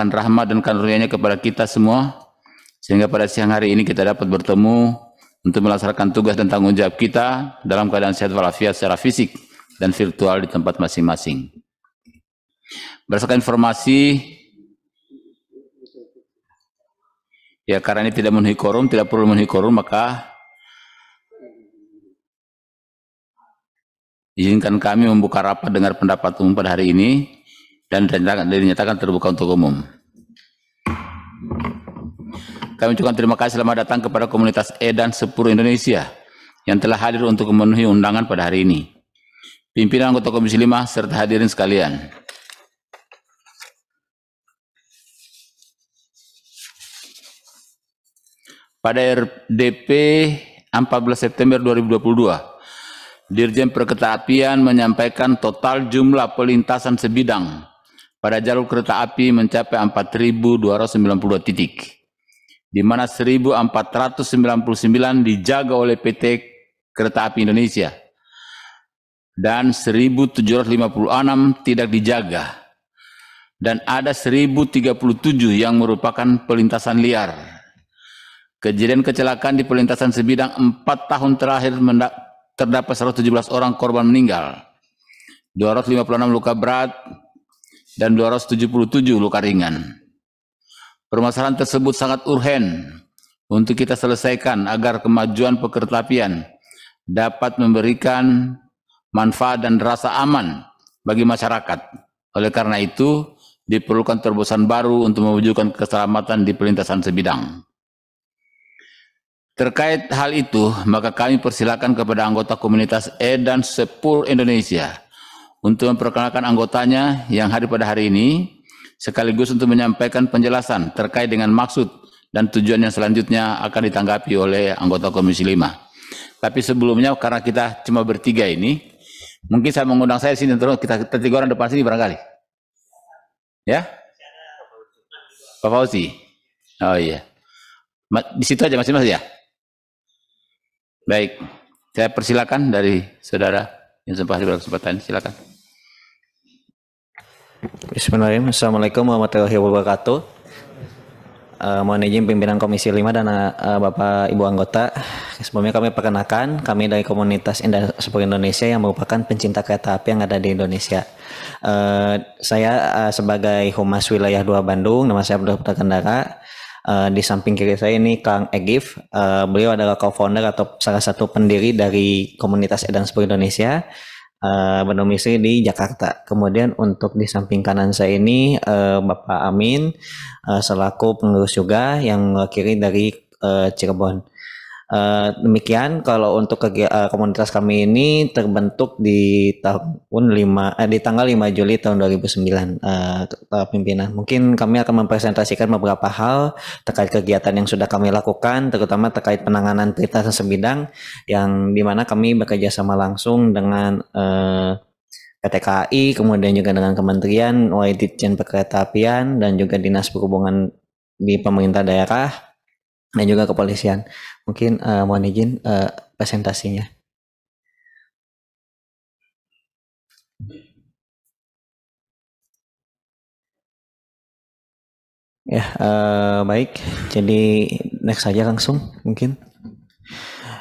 melimpahkan rahmat dan karunia-Nya kepada kita semua sehingga pada siang hari ini kita dapat bertemu untuk melaksanakan tugas dan tanggung jawab kita dalam keadaan sehat walafiat secara fisik dan virtual di tempat masing-masing. Berdasarkan informasi ya karena ini tidak memenuhi korum, tidak perlu memenuhi korum maka izinkan kami membuka rapat dengan pendapat umum pada hari ini dan dinyatakan terbuka untuk umum. Kami juga terima kasih selamat datang kepada komunitas E dan Sepur Indonesia yang telah hadir untuk memenuhi undangan pada hari ini. Pimpinan anggota Komisi 5 serta hadirin sekalian. Pada RDP 14 September 2022, Dirjen Perkereta menyampaikan total jumlah pelintasan sebidang pada jalur kereta api mencapai 4.292 titik, di mana 1.499 dijaga oleh PT Kereta Api Indonesia dan 1.756 tidak dijaga dan ada 1.037 yang merupakan pelintasan liar. Kejadian kecelakaan di pelintasan sebidang 4 tahun terakhir terdapat 117 orang korban meninggal, 256 luka berat, dan 277 luka ringan. Permasalahan tersebut sangat urhen untuk kita selesaikan agar kemajuan pekertapian dapat memberikan manfaat dan rasa aman bagi masyarakat. Oleh karena itu, diperlukan terobosan baru untuk mewujudkan keselamatan di perlintasan sebidang. Terkait hal itu, maka kami persilakan kepada anggota komunitas E dan Sepul Indonesia untuk memperkenalkan anggotanya yang hadir pada hari ini, sekaligus untuk menyampaikan penjelasan terkait dengan maksud dan tujuan yang selanjutnya akan ditanggapi oleh anggota Komisi 5. Tapi sebelumnya karena kita cuma bertiga ini, mungkin saya mengundang saya sini terus kita, tiga orang depan sini barangkali. Ya? Pak Fauzi. Oh iya. Di situ aja masih masih ya. Baik. Saya persilakan dari saudara. Yang sempat kesempatan silakan. Bismillahirrahmanirrahim. Assalamualaikum warahmatullahi wabarakatuh. Uh, mohon izin pimpinan Komisi 5 dan uh, Bapak Ibu anggota. Sebelumnya kami perkenalkan, kami dari komunitas Indah Sepuluh Indonesia yang merupakan pencinta kereta api yang ada di Indonesia. Uh, saya uh, sebagai Humas Wilayah 2 Bandung, nama saya Abdul Putra Kendara Eh, di samping kiri saya ini Kang Egif, uh, beliau adalah co-founder atau salah satu pendiri dari komunitas Edan Spur Indonesia uh, berdomisili di Jakarta. Kemudian untuk di samping kanan saya ini uh, Bapak Amin uh, selaku pengurus juga yang kiri dari uh, Cirebon. Eh, demikian kalau untuk uh, komunitas kami ini terbentuk di tahun 5 uh, eh, di tanggal 5 Juli tahun 2009 uh, pimpinan. Mungkin kami akan mempresentasikan beberapa hal terkait kegiatan yang sudah kami lakukan terutama terkait penanganan berita sebidang yang dimana kami bekerja sama langsung dengan uh, PT KAI, kemudian juga dengan Kementerian, OI perkeretaapian dan juga Dinas Perhubungan di pemerintah daerah, dan juga kepolisian. Mungkin uh, mohon izin uh, presentasinya. Ya, uh, baik. Jadi next saja langsung mungkin.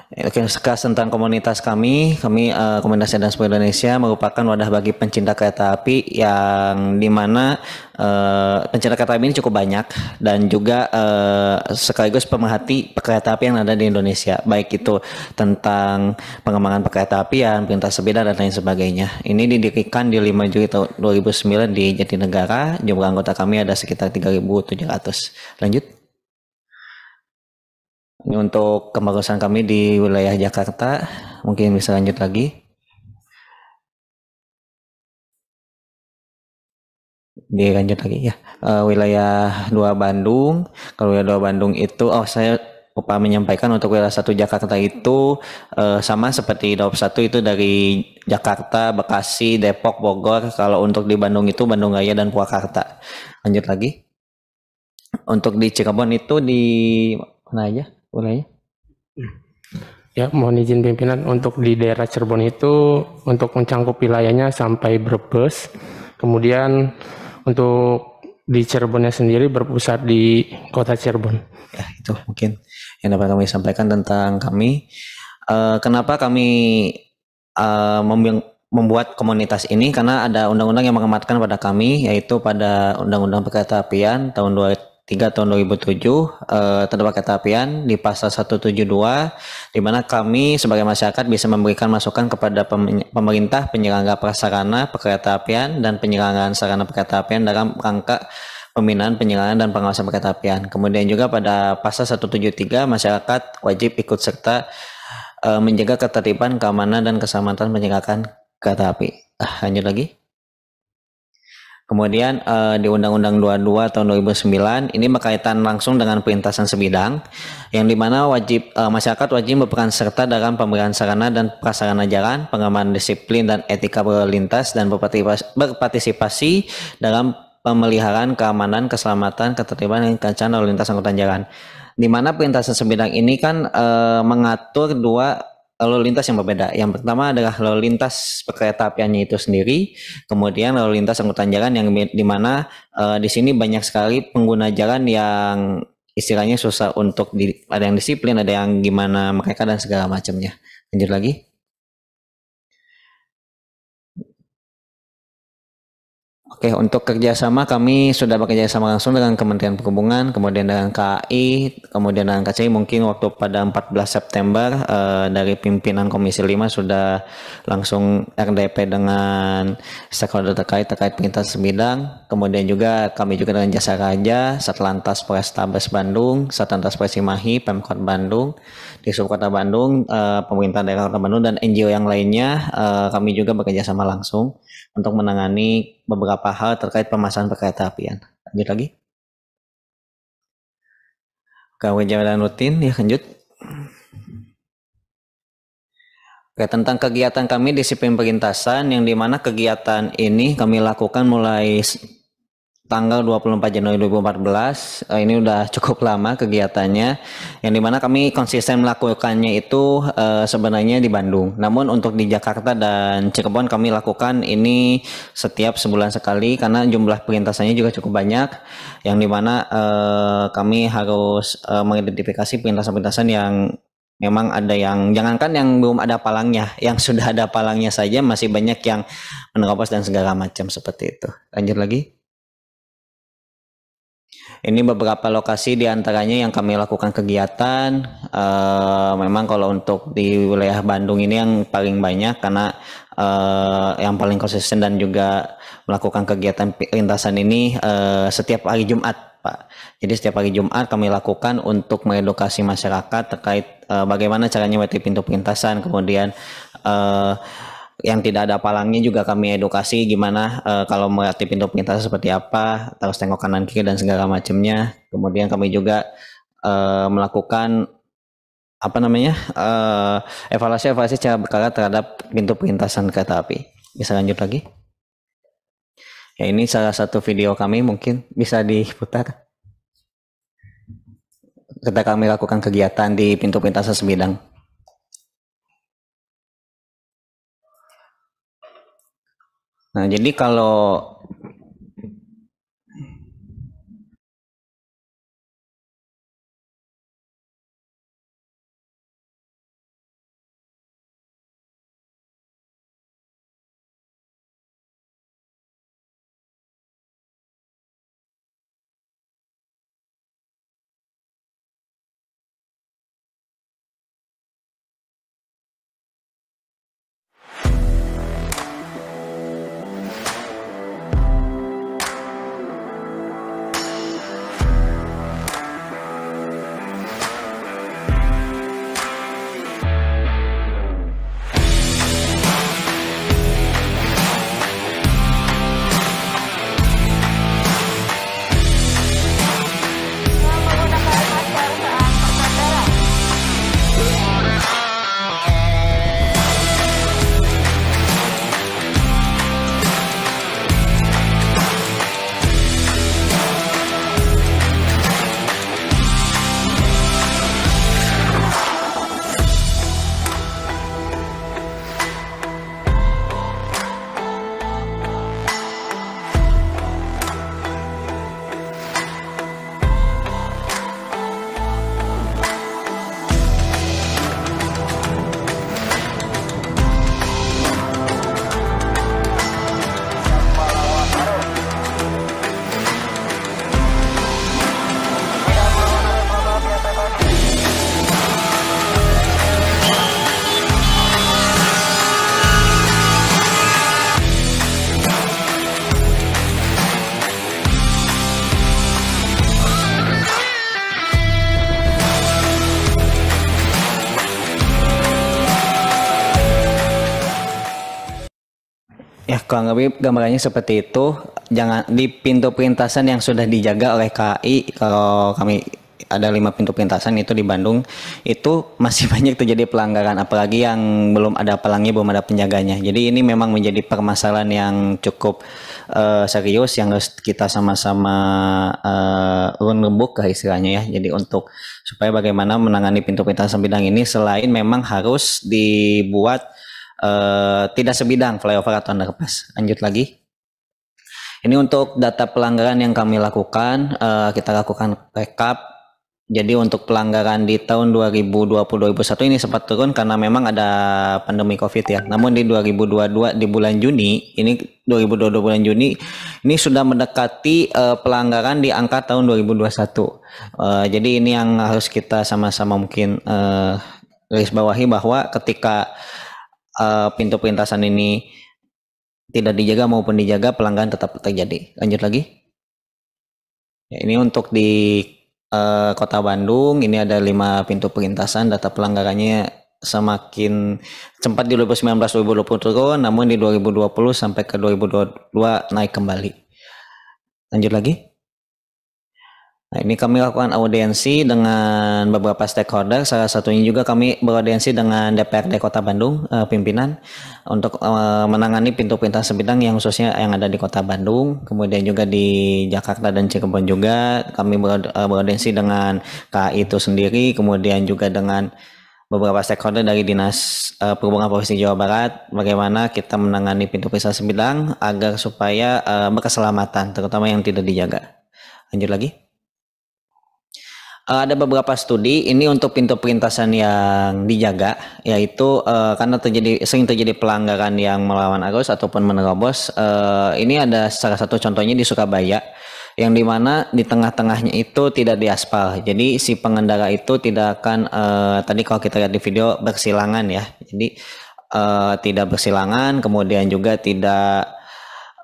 Ya, oke, sekas tentang komunitas kami. Kami uh, Komunitas Transpo Indonesia merupakan wadah bagi pencinta kereta api yang dimana uh, eh, pencinta kereta api ini cukup banyak dan juga uh, sekaligus pemerhati kereta api yang ada di Indonesia. Baik itu tentang pengembangan api yang pintas sepeda dan lain sebagainya. Ini didirikan di 5 Juli tahun 2009 di Jatinegara. Jumlah anggota kami ada sekitar 3.700. Lanjut. Ini untuk kembagusan kami di wilayah Jakarta, mungkin bisa lanjut lagi. lanjut lagi ya. Uh, wilayah 2 Bandung, kalau wilayah 2 Bandung itu oh saya lupa menyampaikan untuk wilayah 1 Jakarta itu uh, sama seperti DAOP 1 itu dari Jakarta, Bekasi, Depok, Bogor. Kalau untuk di Bandung itu Bandung Raya dan Purwakarta. Lanjut lagi. Untuk di Cirebon itu di mana aja? mulai hmm. ya mohon izin pimpinan untuk di daerah Cirebon itu untuk mencangkup wilayahnya sampai Brebes kemudian untuk di Cirebonnya sendiri berpusat di kota Cirebon ya itu mungkin yang dapat kami sampaikan tentang kami uh, kenapa kami uh, membuat komunitas ini karena ada undang-undang yang mengematkan pada kami yaitu pada Undang-Undang Perkereta Apian tahun 3 tahun 2007 eh, tentang kereta apian di pasal 172 di mana kami sebagai masyarakat bisa memberikan masukan kepada pemerintah penyelenggara prasarana perkereta apian dan penyelenggaraan sarana perkereta apian dalam rangka pembinaan penyelenggaraan dan pengawasan perkereta apian. Kemudian juga pada pasal 173 masyarakat wajib ikut serta eh, menjaga ketertiban, keamanan dan keselamatan penyelenggaraan kereta api. Ah, lanjut lagi. Kemudian uh, di Undang-Undang 22 tahun 2009 ini berkaitan langsung dengan perintasan sebidang yang dimana wajib uh, masyarakat wajib berperan serta dalam pemberian sarana dan prasarana jalan, pengamanan disiplin dan etika berlintas dan berpartisipasi, dalam pemeliharaan keamanan, keselamatan, ketertiban dan kelancaran lalu lintas angkutan jalan. Di mana perintasan sebidang ini kan uh, mengatur dua lalu lintas yang berbeda. Yang pertama adalah lalu lintas kereta apiannya itu sendiri, kemudian lalu lintas angkutan jalan yang di mana uh, di sini banyak sekali pengguna jalan yang istilahnya susah untuk di, ada yang disiplin, ada yang gimana mereka dan segala macamnya. Lanjut lagi. Oke, untuk kerjasama kami sudah bekerja sama langsung dengan Kementerian Perhubungan, kemudian dengan KAI, kemudian dengan KCI. Mungkin waktu pada 14 September eh, dari pimpinan Komisi 5 sudah langsung RDP dengan stakeholder terkait terkait perintah sebidang Kemudian juga kami juga dengan Jasa Raja, Satlantas Polrestabes Bandung, Satlantas Polres Cimahi, Pemkot Bandung, di Kota Bandung, uh, pemerintah daerah Kota Bandung dan NGO yang lainnya uh, kami juga bekerja sama langsung untuk menangani beberapa hal terkait pemasangan perkereta apian. Lanjut lagi. Kawin jalan rutin, ya lanjut. Oke, tentang kegiatan kami disiplin perintasan yang dimana kegiatan ini kami lakukan mulai tanggal 24 Januari 2014 uh, eh, ini udah cukup lama kegiatannya yang dimana kami konsisten melakukannya itu uh, sebenarnya di Bandung namun untuk di Jakarta dan Cirebon kami lakukan ini setiap sebulan sekali karena jumlah perlintasannya juga cukup banyak yang dimana uh, kami harus uh, mengidentifikasi perlintasan-perlintasan yang memang ada yang jangankan yang belum ada palangnya yang sudah ada palangnya saja masih banyak yang menerobos dan segala macam seperti itu lanjut lagi ini beberapa lokasi diantaranya yang kami lakukan kegiatan. Uh, memang kalau untuk di wilayah Bandung ini yang paling banyak karena uh, yang paling konsisten dan juga melakukan kegiatan lintasan ini uh, setiap hari Jumat, Pak. Jadi setiap hari Jumat kami lakukan untuk mengedukasi masyarakat terkait uh, bagaimana caranya mencari pintu perlintasan, kemudian uh, yang tidak ada palangnya juga kami edukasi gimana uh, kalau melihat pintu perlintasan seperti apa, terus tengok kanan kiri dan segala macamnya. Kemudian kami juga uh, melakukan apa namanya uh, eh, evaluasi evaluasi cara berkala terhadap pintu perlintasan kereta api. Bisa lanjut lagi? Ya ini salah satu video kami mungkin bisa diputar. Ketika kami lakukan kegiatan di pintu perlintasan sebidang. Nah, jadi kalau kurang lebih gambarannya seperti itu. Jangan di pintu perlintasan yang sudah dijaga oleh KAI kalau kami ada lima pintu pintasan itu di Bandung itu masih banyak terjadi pelanggaran apalagi yang belum ada pelangi belum ada penjaganya jadi ini memang menjadi permasalahan yang cukup uh, serius yang harus kita sama-sama uh, eh, lembuk ke istilahnya ya jadi untuk supaya bagaimana menangani pintu pintasan bidang ini selain memang harus dibuat Eh, tidak sebidang flyover atau underpass. Lanjut lagi. Ini untuk data pelanggaran yang kami lakukan, uh, kita lakukan backup. Jadi untuk pelanggaran di tahun 2020-2021 ini sempat turun karena memang ada pandemi COVID ya. Namun di 2022 di bulan Juni, ini 2022 bulan Juni, ini sudah mendekati uh, pelanggaran di angka tahun 2021. Uh, jadi ini yang harus kita sama-sama mungkin uh, garis bawahi bahwa ketika uh, pintu perlintasan ini tidak dijaga maupun dijaga pelanggan tetap terjadi. Lanjut lagi. Ya, ini untuk di uh, Kota Bandung ini ada lima pintu perlintasan data pelanggarannya semakin cepat di 2019 2020 turun namun di 2020 sampai ke 2022 naik kembali. Lanjut lagi. Nah, ini kami lakukan audiensi dengan beberapa stakeholder. Salah satunya juga kami beraudiensi dengan DPRD Kota Bandung, eh, pimpinan, untuk eh, menangani pintu pintas sebidang yang khususnya yang ada di Kota Bandung. Kemudian juga di Jakarta dan Cirebon juga kami eh, beraudiensi dengan KI itu sendiri. Kemudian juga dengan beberapa stakeholder dari Dinas uh, Perhubungan Provinsi Jawa Barat bagaimana kita menangani pintu pintu sebidang agar supaya uh, berkeselamatan terutama yang tidak dijaga. Lanjut lagi. Eh, ada beberapa studi ini untuk pintu perlintasan yang dijaga yaitu uh, karena terjadi sering terjadi pelanggaran yang melawan arus ataupun menerobos uh, ini ada salah satu contohnya di Surabaya yang dimana di tengah-tengahnya itu tidak diaspal jadi si pengendara itu tidak akan uh, tadi kalau kita lihat di video bersilangan ya jadi uh, tidak bersilangan kemudian juga tidak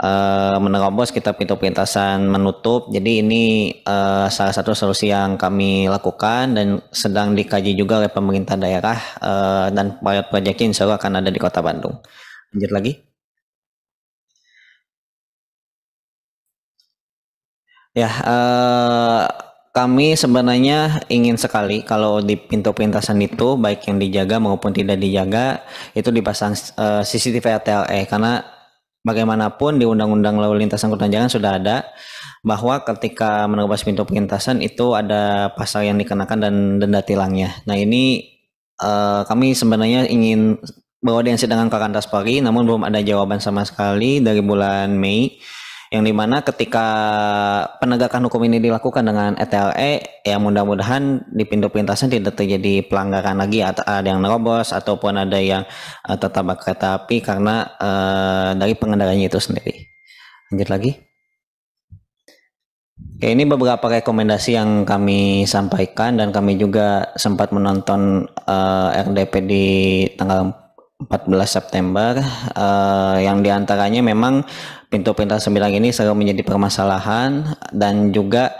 uh, menerobos kita pintu pintasan menutup. Jadi ini uh, salah satu solusi yang kami lakukan dan sedang dikaji juga oleh pemerintah daerah uh, dan pilot project insya Allah akan ada di kota Bandung. Lanjut lagi. Ya, uh, kami sebenarnya ingin sekali kalau di pintu pintasan itu baik yang dijaga maupun tidak dijaga itu dipasang CCTV atau ATLE karena bagaimanapun di Undang-Undang Lalu Lintas Angkutan Jalan sudah ada bahwa ketika menerobos pintu perlintasan itu ada pasal yang dikenakan dan denda tilangnya. Nah ini uh, kami sebenarnya ingin yang dengan Kakantas pagi namun belum ada jawaban sama sekali dari bulan Mei yang dimana ketika penegakan hukum ini dilakukan dengan ETLE e, ya mudah-mudahan di pintu pintasan tidak terjadi pelanggaran lagi atau ada yang nerobos ataupun ada yang uh, eh, tertabrak kereta api karena uh, dari pengendaranya itu sendiri lanjut lagi Oke, ini beberapa rekomendasi yang kami sampaikan dan kami juga sempat menonton uh, eh, RDP di tanggal 14 September uh, yang diantaranya memang pintu pintar sembilan ini selalu menjadi permasalahan dan juga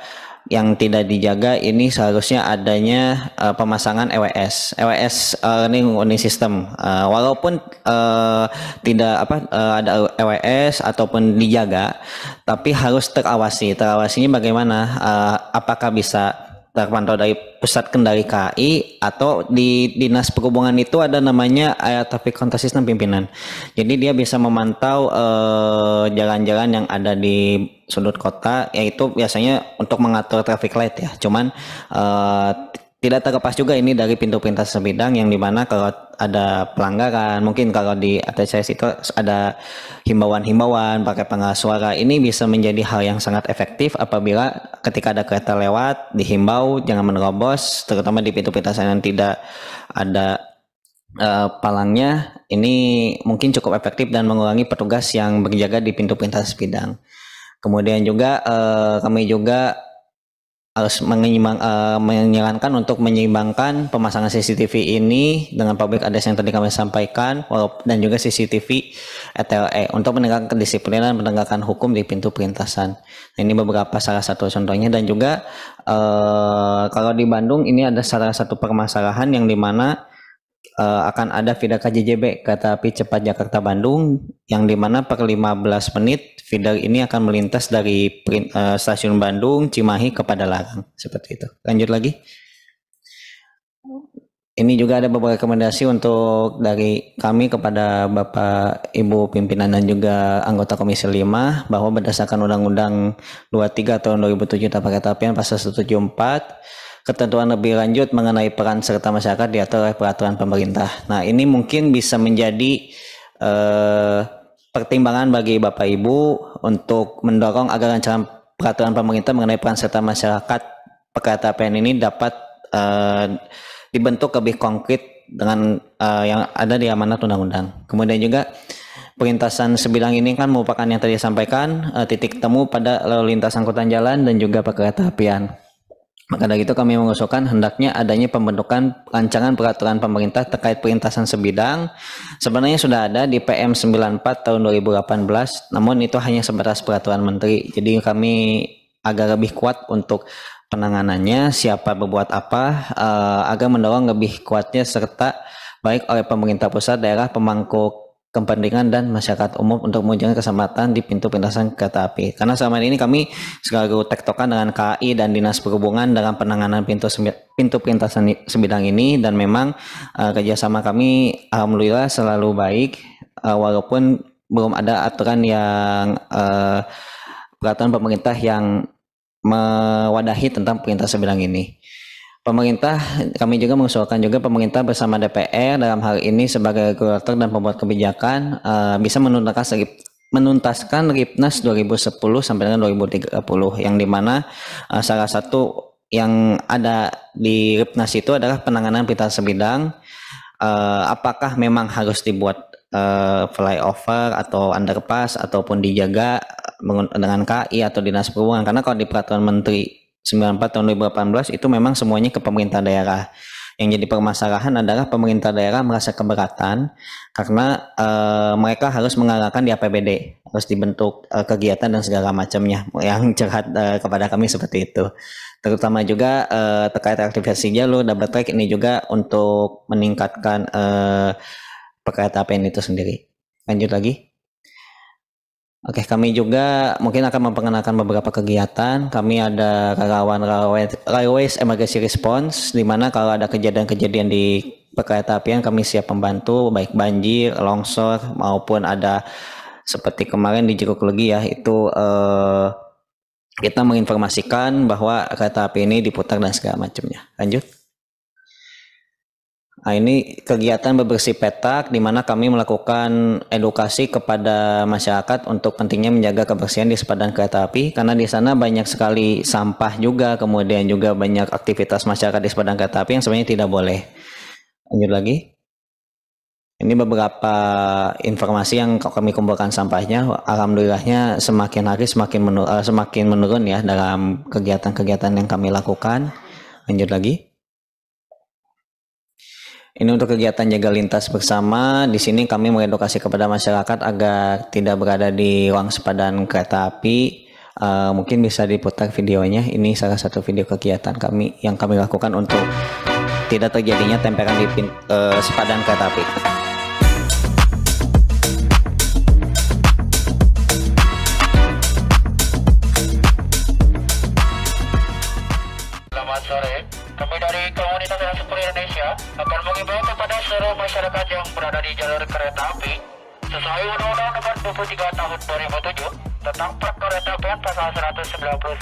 yang tidak dijaga ini seharusnya adanya uh, pemasangan EWS. EWS uh, eh, earning warning system. Uh, walaupun uh, tidak apa uh, ada EWS ataupun dijaga, tapi harus terawasi. Terawasinya bagaimana? Uh, apakah bisa terpantau dari pusat kendali KAI atau di dinas perhubungan itu ada namanya air eh, traffic control system pimpinan. Jadi dia bisa memantau eh, jalan-jalan eh, yang ada di sudut kota, yaitu biasanya untuk mengatur traffic light ya. Cuman eh, tidak terlepas juga ini dari pintu pintas sebidang yang dimana kalau ada pelanggaran mungkin kalau di ATCS itu ada himbauan-himbauan pakai pengeras suara ini bisa menjadi hal yang sangat efektif apabila ketika ada kereta lewat dihimbau jangan menerobos terutama di pintu pintas yang tidak ada uh, palangnya ini mungkin cukup efektif dan mengurangi petugas yang berjaga di pintu pintas sebidang kemudian juga uh, kami juga harus menyimbang, uh, menyarankan untuk menyeimbangkan pemasangan CCTV ini dengan public address yang tadi kami sampaikan dan juga CCTV ETLE untuk menegakkan kedisiplinan penegakan hukum di pintu perintasan. Nah, ini beberapa salah satu contohnya dan juga uh, kalau di Bandung ini ada salah satu permasalahan yang dimana uh, akan ada feeder KJJB kereta api cepat Jakarta Bandung yang dimana per 15 menit feeder ini akan melintas dari uh, stasiun Bandung Cimahi kepada Larang seperti itu. Lanjut lagi. Ini juga ada beberapa rekomendasi untuk dari kami kepada Bapak Ibu pimpinan dan juga anggota Komisi 5 bahwa berdasarkan Undang-Undang 23 tahun 2007 tentang Kereta Apian pasal 174 ketentuan lebih lanjut mengenai peran serta masyarakat diatur oleh peraturan pemerintah. Nah, ini mungkin bisa menjadi eh, pertimbangan bagi Bapak Ibu untuk mendorong agar rancangan peraturan pemerintah mengenai peran serta masyarakat perkata PN ini dapat eh, dibentuk lebih konkret dengan eh, yang ada di amanat undang-undang. Kemudian juga perintasan sebilang ini kan merupakan yang tadi disampaikan eh, titik temu pada lalu lintas angkutan jalan dan juga perkereta apian. Maka dari itu kami mengusulkan hendaknya adanya pembentukan rancangan peraturan pemerintah terkait perintasan sebidang sebenarnya sudah ada di PM 94 tahun 2018 namun itu hanya sebatas peraturan menteri. Jadi kami agak lebih kuat untuk penanganannya, siapa berbuat apa uh, agar mendorong lebih kuatnya serta baik oleh pemerintah pusat, daerah, pemangku kepentingan dan masyarakat umum untuk menjaga keselamatan di pintu pintasan kereta api. Karena selama ini kami selalu tektokan dengan KAI dan Dinas Perhubungan dalam penanganan pintu pintu lintasan sebidang ini dan memang uh, kerjasama kami alhamdulillah selalu baik uh, walaupun belum ada aturan yang uh, peraturan pemerintah yang mewadahi tentang pintasan sebidang ini. Pemerintah kami juga mengusulkan juga pemerintah bersama DPR dalam hal ini sebagai regulator dan pembuat kebijakan uh, bisa menuntaskan menuntaskan Ripnas 2010 sampai dengan 2030 yang dimana uh, eh, salah satu yang ada di Ripnas itu adalah penanganan pita sebidang uh, apakah memang harus dibuat uh, flyover atau underpass ataupun dijaga dengan KI atau dinas perhubungan karena kalau di peraturan menteri 94 tahun 2018 itu memang semuanya ke pemerintah daerah. Yang jadi permasalahan adalah pemerintah daerah merasa keberatan karena e, mereka harus mengalahkan di APBD, harus dibentuk e, kegiatan dan segala macamnya. Yang cerhat e, eh, kepada kami seperti itu. Terutama juga e, terkait aktivasi jalur double track ini juga untuk meningkatkan e, perkereta apian itu sendiri. Lanjut lagi. Oke, kami juga mungkin akan memperkenalkan beberapa kegiatan. Kami ada relawan Railways Emergency Response, di mana kalau ada kejadian-kejadian di perkereta yang kami siap membantu, baik banjir, longsor, maupun ada seperti kemarin di Jeruk Legi ya, itu eh, kita menginformasikan bahwa kereta api ini diputar dan segala macamnya. Lanjut. Nah, ini kegiatan bebersih petak di mana kami melakukan edukasi kepada masyarakat untuk pentingnya menjaga kebersihan di sepadan kereta api karena di sana banyak sekali sampah juga, kemudian juga banyak aktivitas masyarakat di sepadan kereta api yang sebenarnya tidak boleh. Lanjut lagi. Ini beberapa informasi yang kami kumpulkan sampahnya. Alhamdulillahnya semakin hari semakin menurun, eh, semakin menurun ya dalam kegiatan-kegiatan yang kami lakukan. Lanjut lagi. Ini untuk kegiatan jaga lintas bersama. Di sini kami mengedukasi kepada masyarakat agar tidak berada di ruang sepadan kereta api. Uh, mungkin bisa diputar videonya. Ini salah satu video kegiatan kami yang kami lakukan untuk tidak terjadinya tempelan di uh, sepadan kereta api. Undang-Undang Nomor 23 Tahun 2007 tentang Perkeretaapian Pasal 199,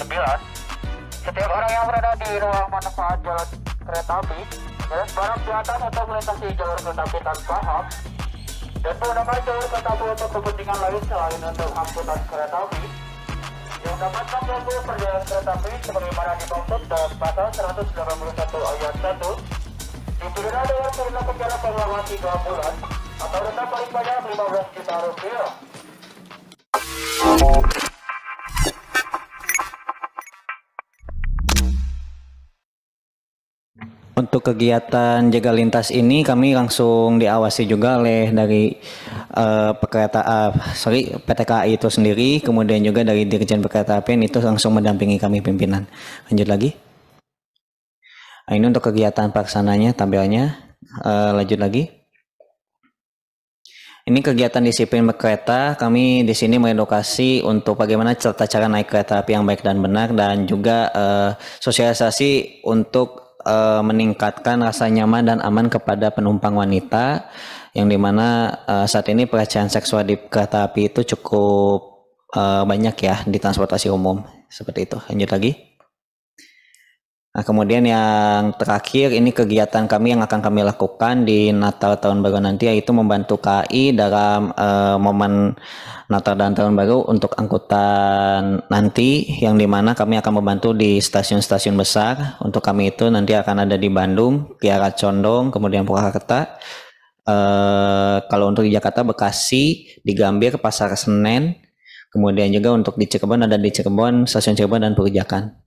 setiap orang yang berada di ruang manfaat jalan kereta api, jalan barang di atas atau melintasi jalur kereta api tanpa hak, dan menggunakan jalur kereta api untuk kepentingan lain selain untuk angkutan kereta api, yang dapat mengganggu perjalanan kereta api sebagaimana dimaksud dalam pasal 181 ayat 1 dipidana dengan pidana penjara selama 3 bulan untuk kegiatan jaga lintas ini kami langsung diawasi juga oleh dari uh, uh, sorry PT KAI itu sendiri, kemudian juga dari Dirjen Perkereta Apian itu langsung mendampingi kami pimpinan. Lanjut lagi. Nah, ini untuk kegiatan pelaksananya tampilannya. Uh, lanjut lagi. Ini kegiatan disiplin berkereta. Kami di sini mengedukasi untuk bagaimana cerita cara naik kereta api yang baik dan benar dan juga uh, sosialisasi untuk uh, meningkatkan rasa nyaman dan aman kepada penumpang wanita yang dimana uh, eh, saat ini pelecehan seksual di kereta api itu cukup uh, banyak ya di transportasi umum. Seperti itu. Lanjut lagi. Nah, kemudian yang terakhir ini kegiatan kami yang akan kami lakukan di Natal tahun baru nanti yaitu membantu KI dalam uh, momen Natal dan tahun baru untuk angkutan nanti yang dimana kami akan membantu di stasiun-stasiun besar. Untuk kami itu nanti akan ada di Bandung, Kiara Condong, kemudian Purwakarta. Uh, kalau untuk di Jakarta Bekasi, di Gambir, Pasar Senen, kemudian juga untuk di Cirebon ada di Cirebon, Stasiun Cirebon dan Purjakan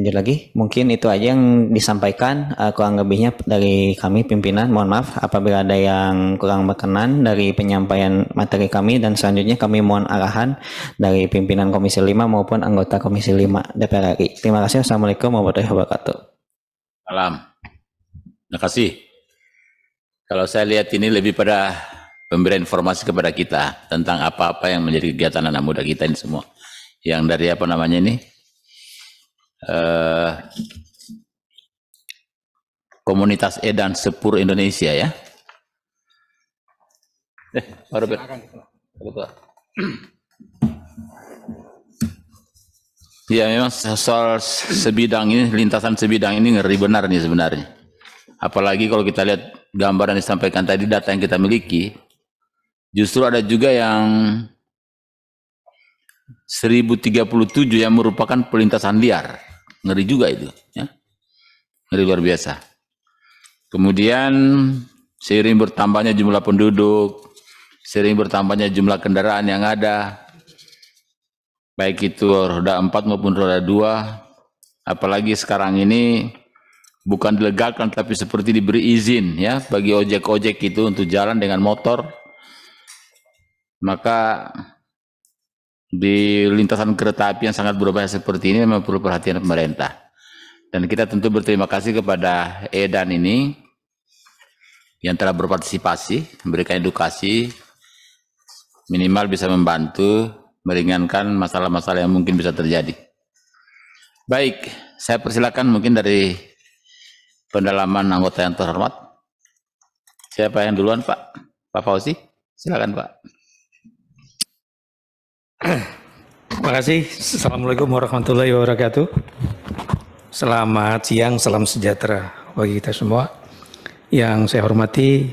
lanjut lagi mungkin itu aja yang disampaikan uh, kurang lebihnya dari kami pimpinan mohon maaf apabila ada yang kurang berkenan dari penyampaian materi kami dan selanjutnya kami mohon arahan dari pimpinan komisi 5 maupun anggota komisi 5 DPR RI terima kasih assalamualaikum warahmatullahi wabarakatuh salam terima kasih kalau saya lihat ini lebih pada pemberian informasi kepada kita tentang apa-apa yang menjadi kegiatan anak muda kita ini semua yang dari apa namanya ini eh, komunitas Edan Sepur Indonesia ya. Eh, Pak Ya memang soal sebidang ini, lintasan sebidang ini ngeri benar nih sebenarnya. Apalagi kalau kita lihat gambar yang disampaikan tadi, data yang kita miliki, justru ada juga yang 1037 yang merupakan pelintasan liar. Ngeri juga itu, ya. Ngeri luar biasa. Kemudian sering bertambahnya jumlah penduduk, sering bertambahnya jumlah kendaraan yang ada, baik itu roda empat maupun roda dua, apalagi sekarang ini bukan dilegalkan tapi seperti diberi izin ya bagi ojek-ojek itu untuk jalan dengan motor maka di lintasan kereta api yang sangat berubah seperti ini memang perlu perhatian pemerintah. Dan kita tentu berterima kasih kepada Edan ini yang telah berpartisipasi, memberikan edukasi, minimal bisa membantu meringankan masalah-masalah yang mungkin bisa terjadi. Baik, saya persilakan mungkin dari pendalaman anggota yang terhormat. Siapa yang duluan Pak? Pak Fauzi? Silakan Pak. Terima kasih. Assalamualaikum warahmatullahi wabarakatuh. Selamat siang, salam sejahtera bagi kita semua. Yang saya hormati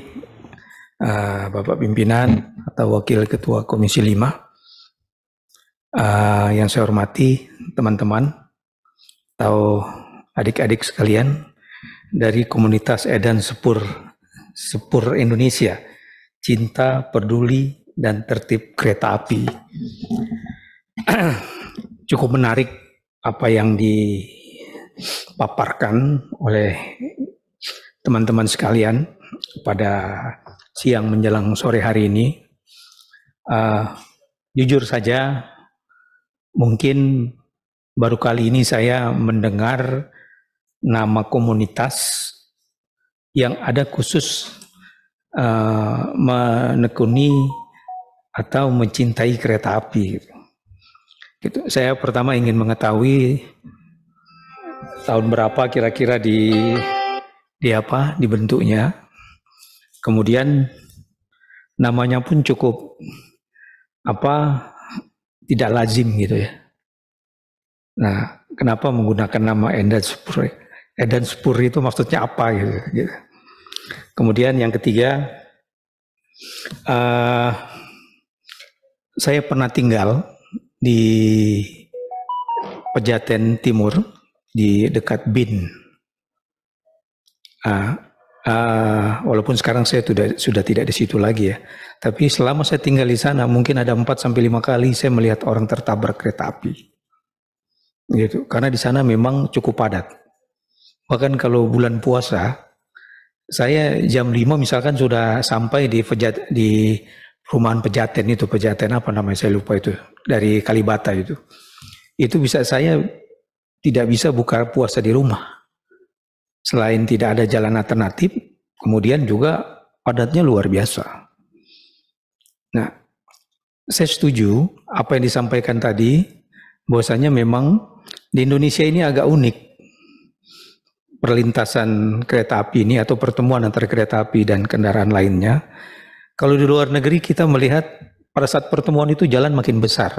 eh, Bapak Pimpinan atau Wakil Ketua Komisi 5. Eh, yang saya hormati teman-teman atau adik-adik sekalian dari komunitas Edan Sepur Sepur Indonesia. Cinta, peduli, dan tertib kereta api. Cukup menarik apa yang dipaparkan oleh teman-teman sekalian pada siang menjelang sore hari ini. Uh, jujur saja, mungkin baru kali ini saya mendengar nama komunitas yang ada khusus uh, menekuni atau mencintai kereta api. itu Saya pertama ingin mengetahui tahun berapa kira-kira di di apa dibentuknya. Kemudian namanya pun cukup apa tidak lazim gitu ya. Nah, kenapa menggunakan nama Endan Spur? Endan Spur itu maksudnya apa gitu. gitu. Kemudian yang ketiga uh, saya pernah tinggal di Pejaten Timur di dekat Bin. Uh, uh, walaupun sekarang saya sudah sudah tidak di situ lagi ya. Tapi selama saya tinggal di sana mungkin ada 4 sampai 5 kali saya melihat orang tertabrak kereta api. Gitu. Karena di sana memang cukup padat. Bahkan kalau bulan puasa saya jam 5 misalkan sudah sampai di Pejaten di rumahan pejaten itu pejaten apa namanya saya lupa itu dari Kalibata itu itu bisa saya tidak bisa buka puasa di rumah selain tidak ada jalan alternatif kemudian juga padatnya luar biasa nah saya setuju apa yang disampaikan tadi bahwasanya memang di Indonesia ini agak unik perlintasan kereta api ini atau pertemuan antara kereta api dan kendaraan lainnya kalau di luar negeri kita melihat pada saat pertemuan itu jalan makin besar.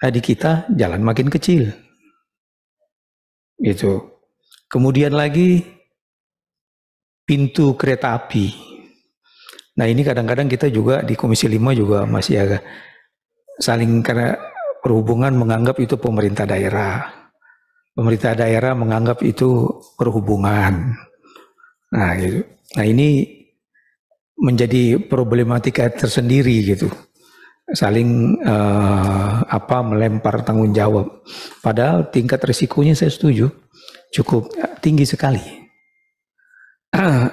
Di kita jalan makin kecil. Itu. Kemudian lagi pintu kereta api. Nah ini kadang-kadang kita juga di Komisi 5 juga masih agak saling karena perhubungan menganggap itu pemerintah daerah. Pemerintah daerah menganggap itu perhubungan. Nah, gitu. nah ini menjadi problematika tersendiri gitu saling uh, apa melempar tanggung jawab padahal tingkat risikonya saya setuju cukup tinggi sekali uh,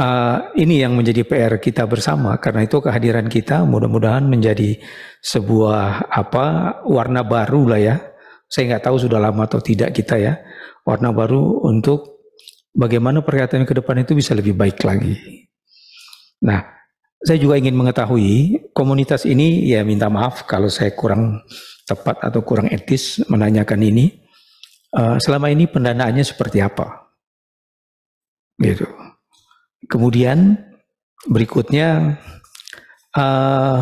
ini yang menjadi PR kita bersama karena itu kehadiran kita mudah-mudahan menjadi sebuah apa warna baru lah ya saya nggak tahu sudah lama atau tidak kita ya warna baru untuk bagaimana perkataan ke depan itu bisa lebih baik lagi Nah, saya juga ingin mengetahui komunitas ini ya minta maaf kalau saya kurang tepat atau kurang etis menanyakan ini. Uh, selama ini pendanaannya seperti apa? Gitu. Kemudian berikutnya uh,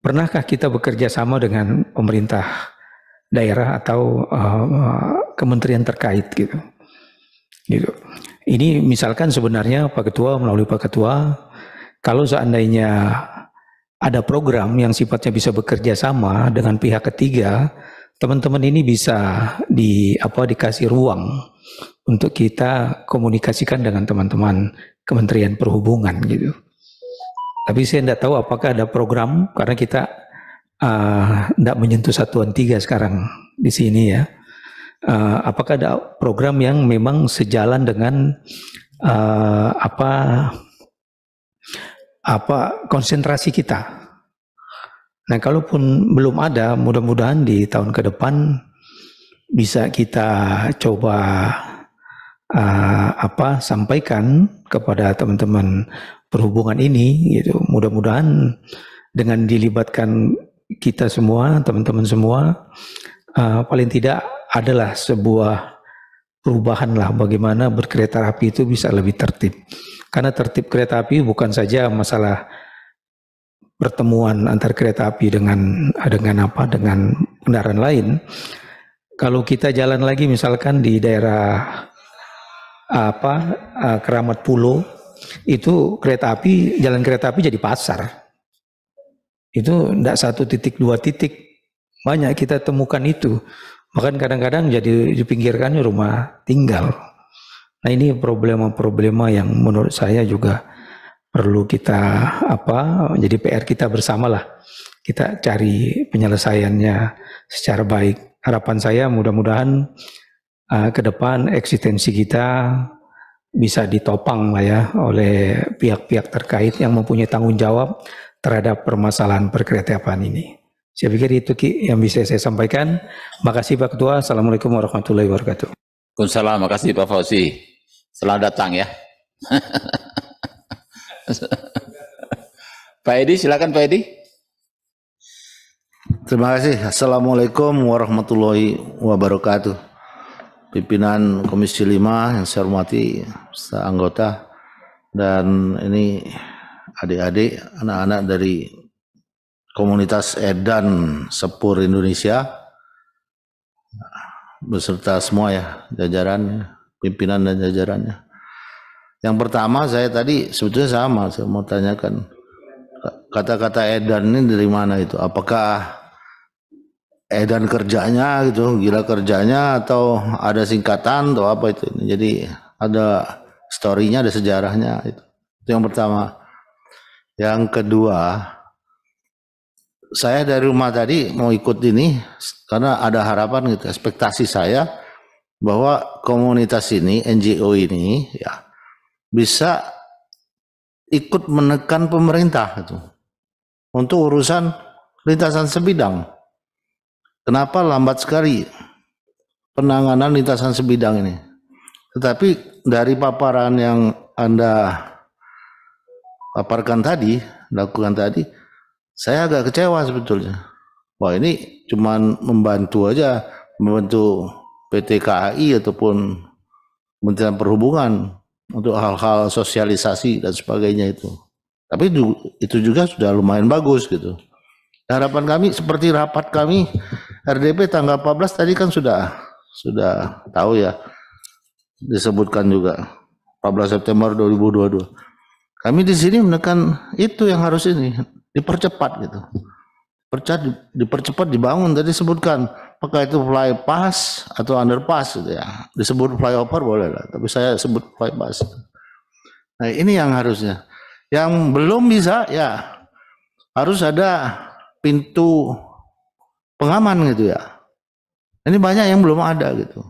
pernahkah kita bekerja sama dengan pemerintah daerah atau uh, kementerian terkait gitu? Gitu. Ini misalkan sebenarnya Pak Ketua melalui Pak Ketua, kalau seandainya ada program yang sifatnya bisa bekerja sama dengan pihak ketiga, teman-teman ini bisa di apa dikasih ruang untuk kita komunikasikan dengan teman-teman Kementerian Perhubungan gitu. Tapi saya tidak tahu apakah ada program karena kita tidak eh, uh, menyentuh satuan tiga sekarang di sini ya uh, apakah ada program yang memang sejalan dengan uh, apa apa konsentrasi kita. Nah, kalaupun belum ada, mudah-mudahan di tahun ke depan bisa kita coba uh, apa sampaikan kepada teman-teman perhubungan ini gitu. Mudah-mudahan dengan dilibatkan kita semua, teman-teman semua uh, paling tidak adalah sebuah perubahan lah bagaimana berkereta api itu bisa lebih tertib. Karena tertib kereta api bukan saja masalah pertemuan antar kereta api dengan dengan apa dengan kendaraan lain. Kalau kita jalan lagi misalkan di daerah apa eh, Keramat Pulau itu kereta api jalan kereta api jadi pasar. Itu tidak satu titik dua titik banyak kita temukan itu Bahkan kadang-kadang jadi dipinggirkannya rumah tinggal. Nah ini problema-problema yang menurut saya juga perlu kita apa jadi PR kita bersamalah kita cari penyelesaiannya secara baik harapan saya mudah-mudahan uh, ke depan eksistensi kita bisa ditopang lah ya oleh pihak-pihak terkait yang mempunyai tanggung jawab terhadap permasalahan perkereta ini. Saya pikir itu Ki yang bisa saya sampaikan. Makasih Pak Ketua. Assalamualaikum warahmatullahi wabarakatuh. Waalaikumsalam. Makasih Pak Fauzi. Selamat datang ya. Pak Edi, silakan Pak Edi. Terima kasih. Assalamualaikum warahmatullahi wabarakatuh. Pimpinan Komisi 5 yang saya hormati, anggota dan ini adik-adik, anak-anak dari komunitas Edan Sepur Indonesia beserta semua ya jajarannya, pimpinan dan jajarannya. Yang pertama saya tadi sebetulnya sama, saya mau tanyakan kata-kata Edan ini dari mana itu? Apakah Edan kerjanya gitu, gila kerjanya atau ada singkatan atau apa itu? Jadi ada storynya, ada sejarahnya itu. Itu yang pertama. Yang kedua, saya dari rumah tadi mau ikut ini karena ada harapan gitu ekspektasi saya bahwa komunitas ini NGO ini ya bisa ikut menekan pemerintah itu untuk urusan lintasan sebidang. Kenapa lambat sekali penanganan lintasan sebidang ini? Tetapi dari paparan yang Anda paparkan tadi, lakukan tadi, saya agak kecewa sebetulnya. Wah ini cuman membantu aja, membantu PT KAI ataupun Kementerian Perhubungan untuk hal-hal sosialisasi dan sebagainya itu. Tapi itu juga sudah lumayan bagus gitu. Harapan kami seperti rapat kami RDP tanggal 14 tadi kan sudah sudah tahu ya disebutkan juga 14 September 2022. Kami di sini menekan itu yang harus ini dipercepat gitu percepat dipercepat dibangun tadi sebutkan apakah itu fly pass atau underpass gitu ya disebut flyover boleh lah tapi saya sebut fly pass. nah ini yang harusnya yang belum bisa ya harus ada pintu pengaman gitu ya ini banyak yang belum ada gitu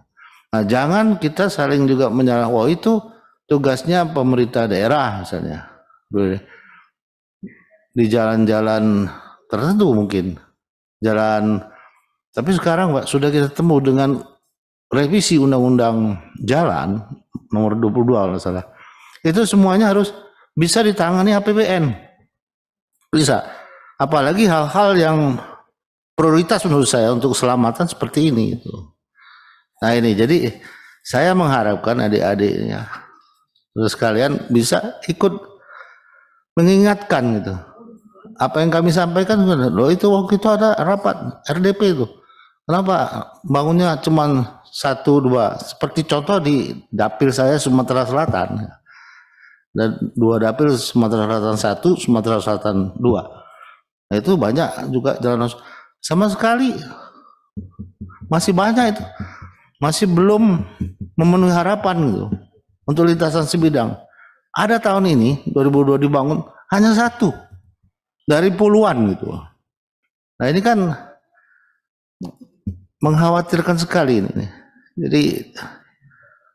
nah jangan kita saling juga menyalah, oh itu tugasnya pemerintah daerah misalnya boleh di jalan-jalan tertentu mungkin jalan tapi sekarang Pak sudah kita temu dengan revisi undang-undang jalan nomor 22 kalau salah itu semuanya harus bisa ditangani APBN bisa apalagi hal-hal yang prioritas menurut saya untuk keselamatan seperti ini gitu. nah ini jadi saya mengharapkan adik-adiknya terus kalian bisa ikut mengingatkan gitu apa yang kami sampaikan lo itu waktu itu ada rapat RDP itu kenapa bangunnya cuma satu dua seperti contoh di dapil saya Sumatera Selatan dan dua dapil Sumatera Selatan satu Sumatera Selatan dua nah, itu banyak juga jalan sama sekali masih banyak itu masih belum memenuhi harapan gitu untuk lintasan sebidang ada tahun ini 2002 dibangun hanya satu dari puluhan gitu. Nah ini kan mengkhawatirkan sekali ini. Jadi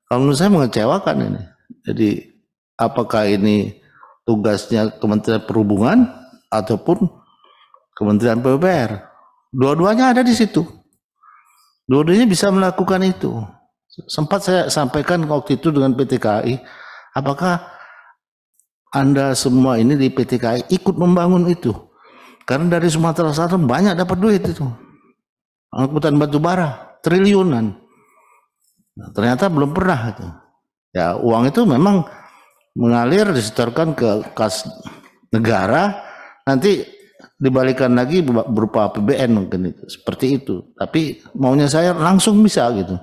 kalau menurut saya mengecewakan ini. Jadi apakah ini tugasnya Kementerian Perhubungan ataupun Kementerian PUPR? Dua-duanya ada di situ. Dua-duanya bisa melakukan itu. Sempat saya sampaikan waktu itu dengan PT KAI, apakah anda semua ini di PT KAI ikut membangun itu. Karena dari Sumatera Selatan banyak dapat duit itu. Angkutan batu bara triliunan. Nah, ternyata belum pernah itu. Ya, uang itu memang mengalir disetorkan ke kas negara, nanti dibalikan lagi berupa PBN mungkin itu. Seperti itu. Tapi maunya saya langsung bisa gitu.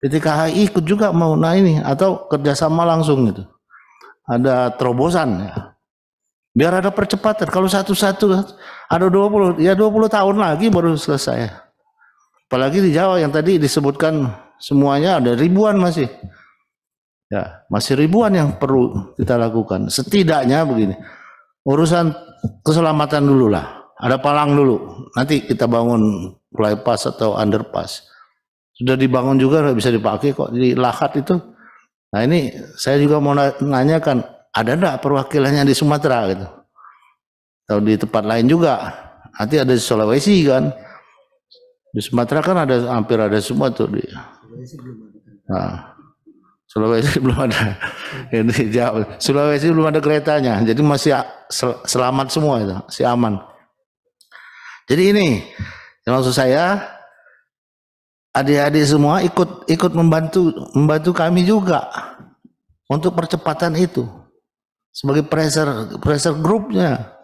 PT KAI ikut juga mau nah ini atau kerjasama langsung gitu ada terobosan ya. Biar ada percepatan. Kalau satu-satu ada 20, ya 20 tahun lagi baru selesai. Apalagi di Jawa yang tadi disebutkan semuanya ada ribuan masih. Ya, masih ribuan yang perlu kita lakukan. Setidaknya begini. Urusan keselamatan dulu lah. Ada palang dulu. Nanti kita bangun flypass atau underpass. Sudah dibangun juga nggak bisa dipakai kok. Jadi lahat itu Nah ini saya juga mau nanyakan, ada enggak perwakilannya di Sumatera gitu? Atau di tempat lain juga? Nanti ada di Sulawesi kan? Di Sumatera kan ada hampir ada semua tuh di. Kan? Nah, Sulawesi belum ada. Ini jauh. Sulawesi belum ada keretanya, jadi masih selamat semua itu, si aman. Jadi ini maksud saya adik-adik semua ikut ikut membantu membantu kami juga untuk percepatan itu sebagai pressure pressure grupnya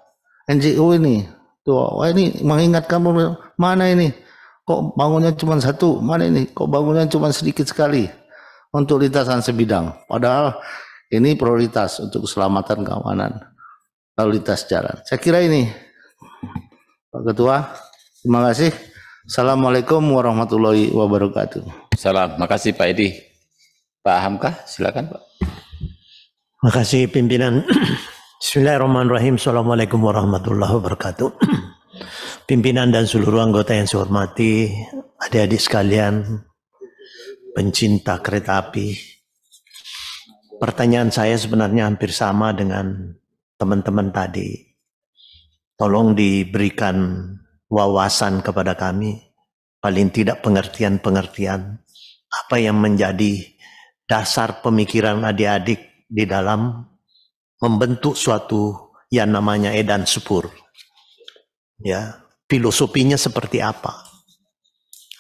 NGO ini tuh wah ini mengingatkan mana ini kok bangunnya cuma satu mana ini kok bangunnya cuma sedikit sekali untuk lintasan sebidang padahal ini prioritas untuk keselamatan keamanan lalu lintas jalan saya kira ini Pak Ketua terima kasih Assalamualaikum warahmatullahi wabarakatuh salam makasih Pak Edi Pak Hamka, silakan Pak. Makasih pimpinan. Bismillahirrahmanirrahim. Assalamualaikum warahmatullahi wabarakatuh. Pimpinan dan seluruh anggota yang saya hormati, adik-adik sekalian, pencinta kereta api. Pertanyaan saya sebenarnya hampir sama dengan teman-teman tadi. Tolong diberikan wawasan kepada kami, paling tidak pengertian-pengertian apa yang menjadi dasar pemikiran adik-adik di dalam membentuk suatu yang namanya edan sepur. Ya, filosofinya seperti apa?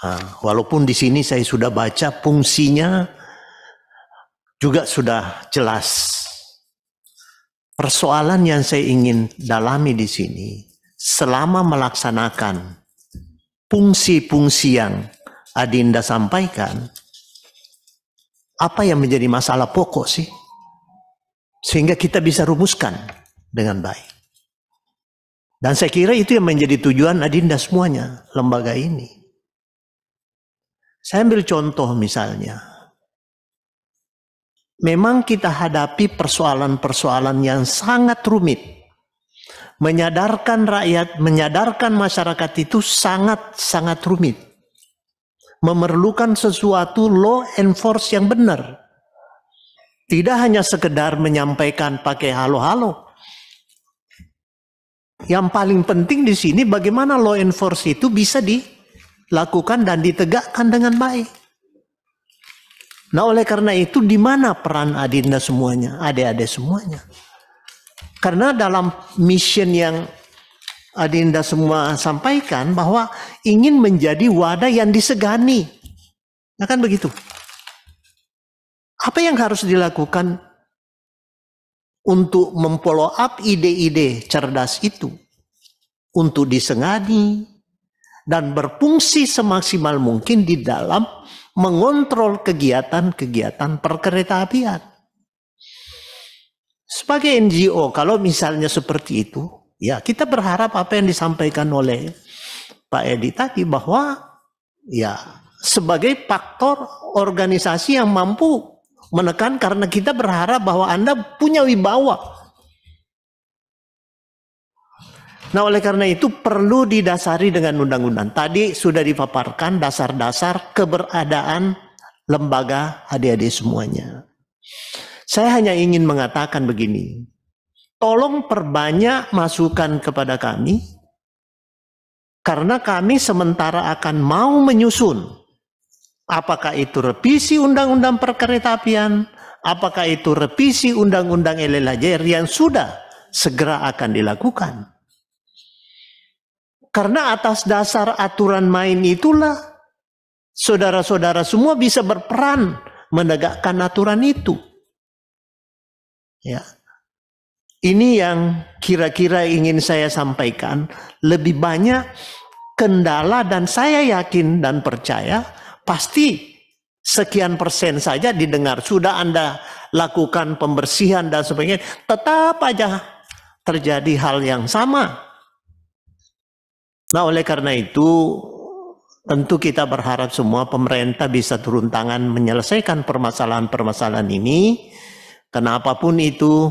Nah, walaupun di sini saya sudah baca fungsinya juga sudah jelas. Persoalan yang saya ingin dalami di sini, selama melaksanakan fungsi-fungsi yang Adinda sampaikan, apa yang menjadi masalah pokok sih? Sehingga kita bisa rumuskan dengan baik. Dan saya kira itu yang menjadi tujuan adinda semuanya, lembaga ini. Saya ambil contoh misalnya. Memang kita hadapi persoalan-persoalan yang sangat rumit. Menyadarkan rakyat, menyadarkan masyarakat itu sangat-sangat rumit memerlukan sesuatu law enforce yang benar. Tidak hanya sekedar menyampaikan pakai halo-halo. Yang paling penting di sini bagaimana law enforce itu bisa dilakukan dan ditegakkan dengan baik. Nah oleh karena itu di mana peran adinda semuanya, adik-adik semuanya. Karena dalam mission yang Adinda semua sampaikan bahwa ingin menjadi wadah yang disegani. Nah kan begitu. Apa yang harus dilakukan untuk memfollow up ide-ide cerdas itu? Untuk disegani dan berfungsi semaksimal mungkin di dalam mengontrol kegiatan-kegiatan perkereta apian. Sebagai NGO, kalau misalnya seperti itu, Ya, kita berharap apa yang disampaikan oleh Pak Edi tadi bahwa ya sebagai faktor organisasi yang mampu menekan karena kita berharap bahwa Anda punya wibawa. Nah, oleh karena itu perlu didasari dengan undang-undang. Tadi sudah dipaparkan dasar-dasar keberadaan lembaga adik-adik semuanya. Saya hanya ingin mengatakan begini, tolong perbanyak masukan kepada kami karena kami sementara akan mau menyusun apakah itu revisi undang-undang perkeretaapian, apakah itu revisi undang-undang LLHJR yang sudah segera akan dilakukan. Karena atas dasar aturan main itulah saudara-saudara semua bisa berperan menegakkan aturan itu. Ya. Ini yang kira-kira ingin saya sampaikan. Lebih banyak kendala dan saya yakin dan percaya pasti sekian persen saja didengar. Sudah Anda lakukan pembersihan dan sebagainya, tetap aja terjadi hal yang sama. Nah, oleh karena itu tentu kita berharap semua pemerintah bisa turun tangan menyelesaikan permasalahan-permasalahan ini. Kenapapun itu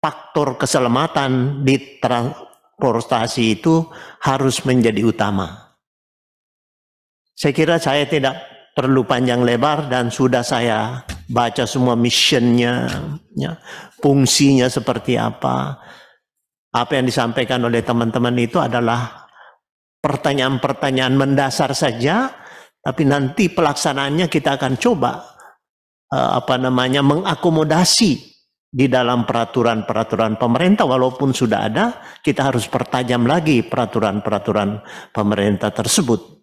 faktor keselamatan di transportasi itu harus menjadi utama. Saya kira saya tidak perlu panjang lebar dan sudah saya baca semua missionnya, ya, fungsinya seperti apa. Apa yang disampaikan oleh teman-teman itu adalah pertanyaan-pertanyaan mendasar saja, tapi nanti pelaksanaannya kita akan coba eh, apa namanya mengakomodasi di dalam peraturan-peraturan pemerintah walaupun sudah ada, kita harus pertajam lagi peraturan-peraturan pemerintah tersebut.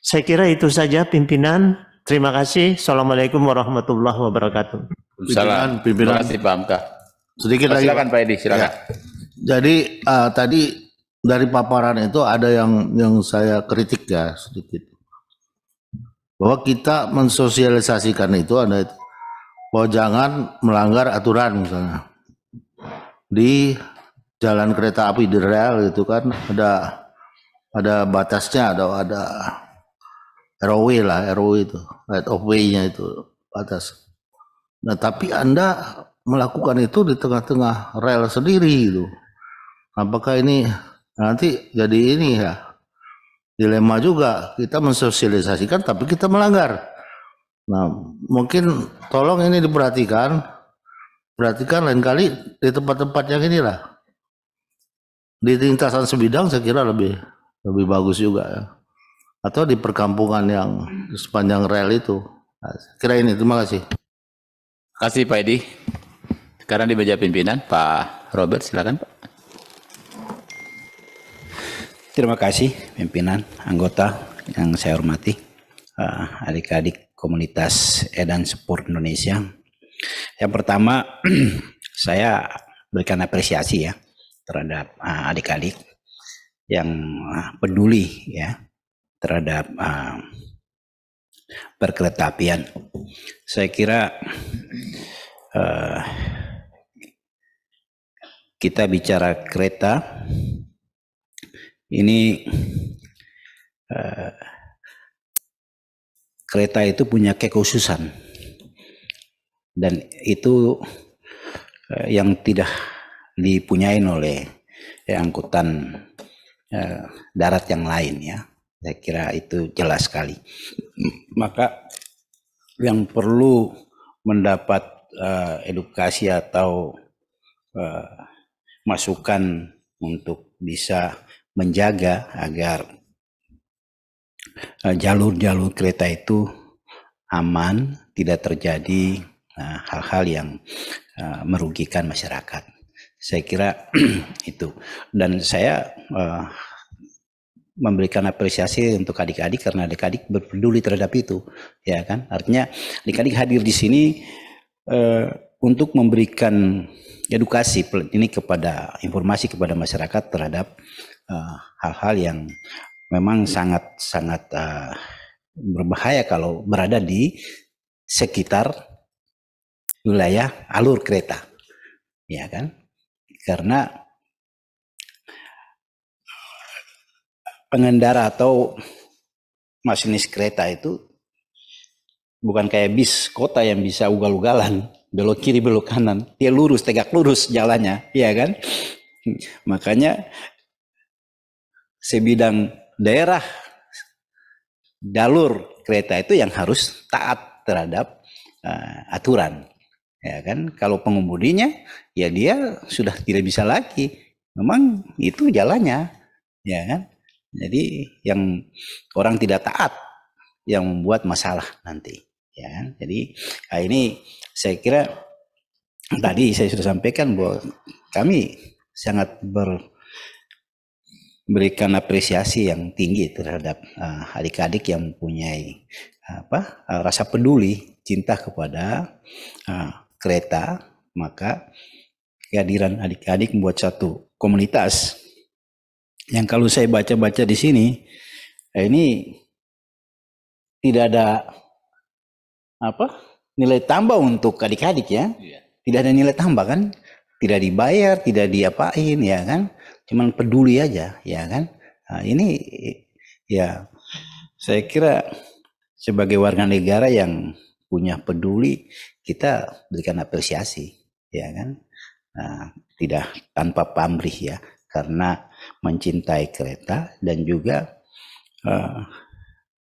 Saya kira itu saja pimpinan. Terima kasih. Assalamualaikum warahmatullahi wabarakatuh. Pimpinan, pimpinan. Terima kasih Pak Amka. Sedikit lagi. Silakan Pak Edi, silakan. Ya. Jadi uh, tadi dari paparan itu ada yang yang saya kritik ya sedikit. Bahwa kita mensosialisasikan itu ada bahwa jangan melanggar aturan misalnya di jalan kereta api di rel itu kan ada ada batasnya ada ada ROW lah ROW itu right of way-nya itu batas. Nah tapi anda melakukan itu di tengah-tengah rel sendiri itu. Apakah ini nanti jadi ini ya dilema juga kita mensosialisasikan tapi kita melanggar. Nah, mungkin tolong ini diperhatikan. Perhatikan lain kali di tempat-tempat yang inilah. Di lintasan sebidang saya kira lebih lebih bagus juga ya. Atau di perkampungan yang sepanjang rel itu. Nah, kira ini, terima kasih. Terima kasih Pak Edi. Sekarang di meja pimpinan, Pak Robert silakan Pak. Terima kasih pimpinan anggota yang saya hormati, adik-adik komunitas Edan Sport Indonesia. Yang pertama, saya berikan apresiasi ya terhadap ah, adik-adik yang ah, peduli ya terhadap ah, perkeretaapian. Saya kira eh, kita bicara kereta ini eh, kereta itu punya kekhususan dan itu eh, yang tidak dipunyai oleh eh, angkutan eh, darat yang lain ya saya kira itu jelas sekali maka yang perlu mendapat edukasi atau masukan untuk bisa menjaga agar Eh, jalur-jalur kereta itu aman, tidak terjadi eh, hal-hal yang eh, merugikan masyarakat. Saya kira itu. Dan saya memberikan apresiasi untuk adik-adik karena adik-adik berpeduli terhadap itu, ya kan? Artinya adik-adik hadir di sini untuk memberikan edukasi ini kepada informasi kepada masyarakat terhadap hal-hal uh, yang memang sangat sangat uh, berbahaya kalau berada di sekitar wilayah alur kereta. Ya kan? Karena eh, pengendara atau masinis kereta itu bukan kayak bis kota yang bisa ugal-ugalan, belok kiri belok kanan, dia lurus tegak lurus jalannya, ya kan? Makanya sebidang daerah jalur kereta itu yang harus taat terhadap uh, aturan ya kan kalau pengemudinya ya dia sudah tidak bisa lagi memang itu jalannya ya kan jadi yang orang tidak taat yang membuat masalah nanti ya kan jadi nah ini saya kira tadi saya sudah sampaikan bahwa kami sangat ber berikan apresiasi yang tinggi terhadap eh, adik-adik yang mempunyai apa uh, rasa peduli cinta kepada uh, kereta maka kehadiran adik-adik membuat satu komunitas yang kalau saya baca-baca di sini ini tidak ada apa nilai tambah untuk adik-adik ya iya. tidak ada nilai tambah kan tidak dibayar tidak diapain ya kan cuman peduli aja ya kan nah, ini ya saya kira sebagai warga negara yang punya peduli kita berikan apresiasi ya kan nah, tidak tanpa pamrih ya karena mencintai kereta dan juga uh,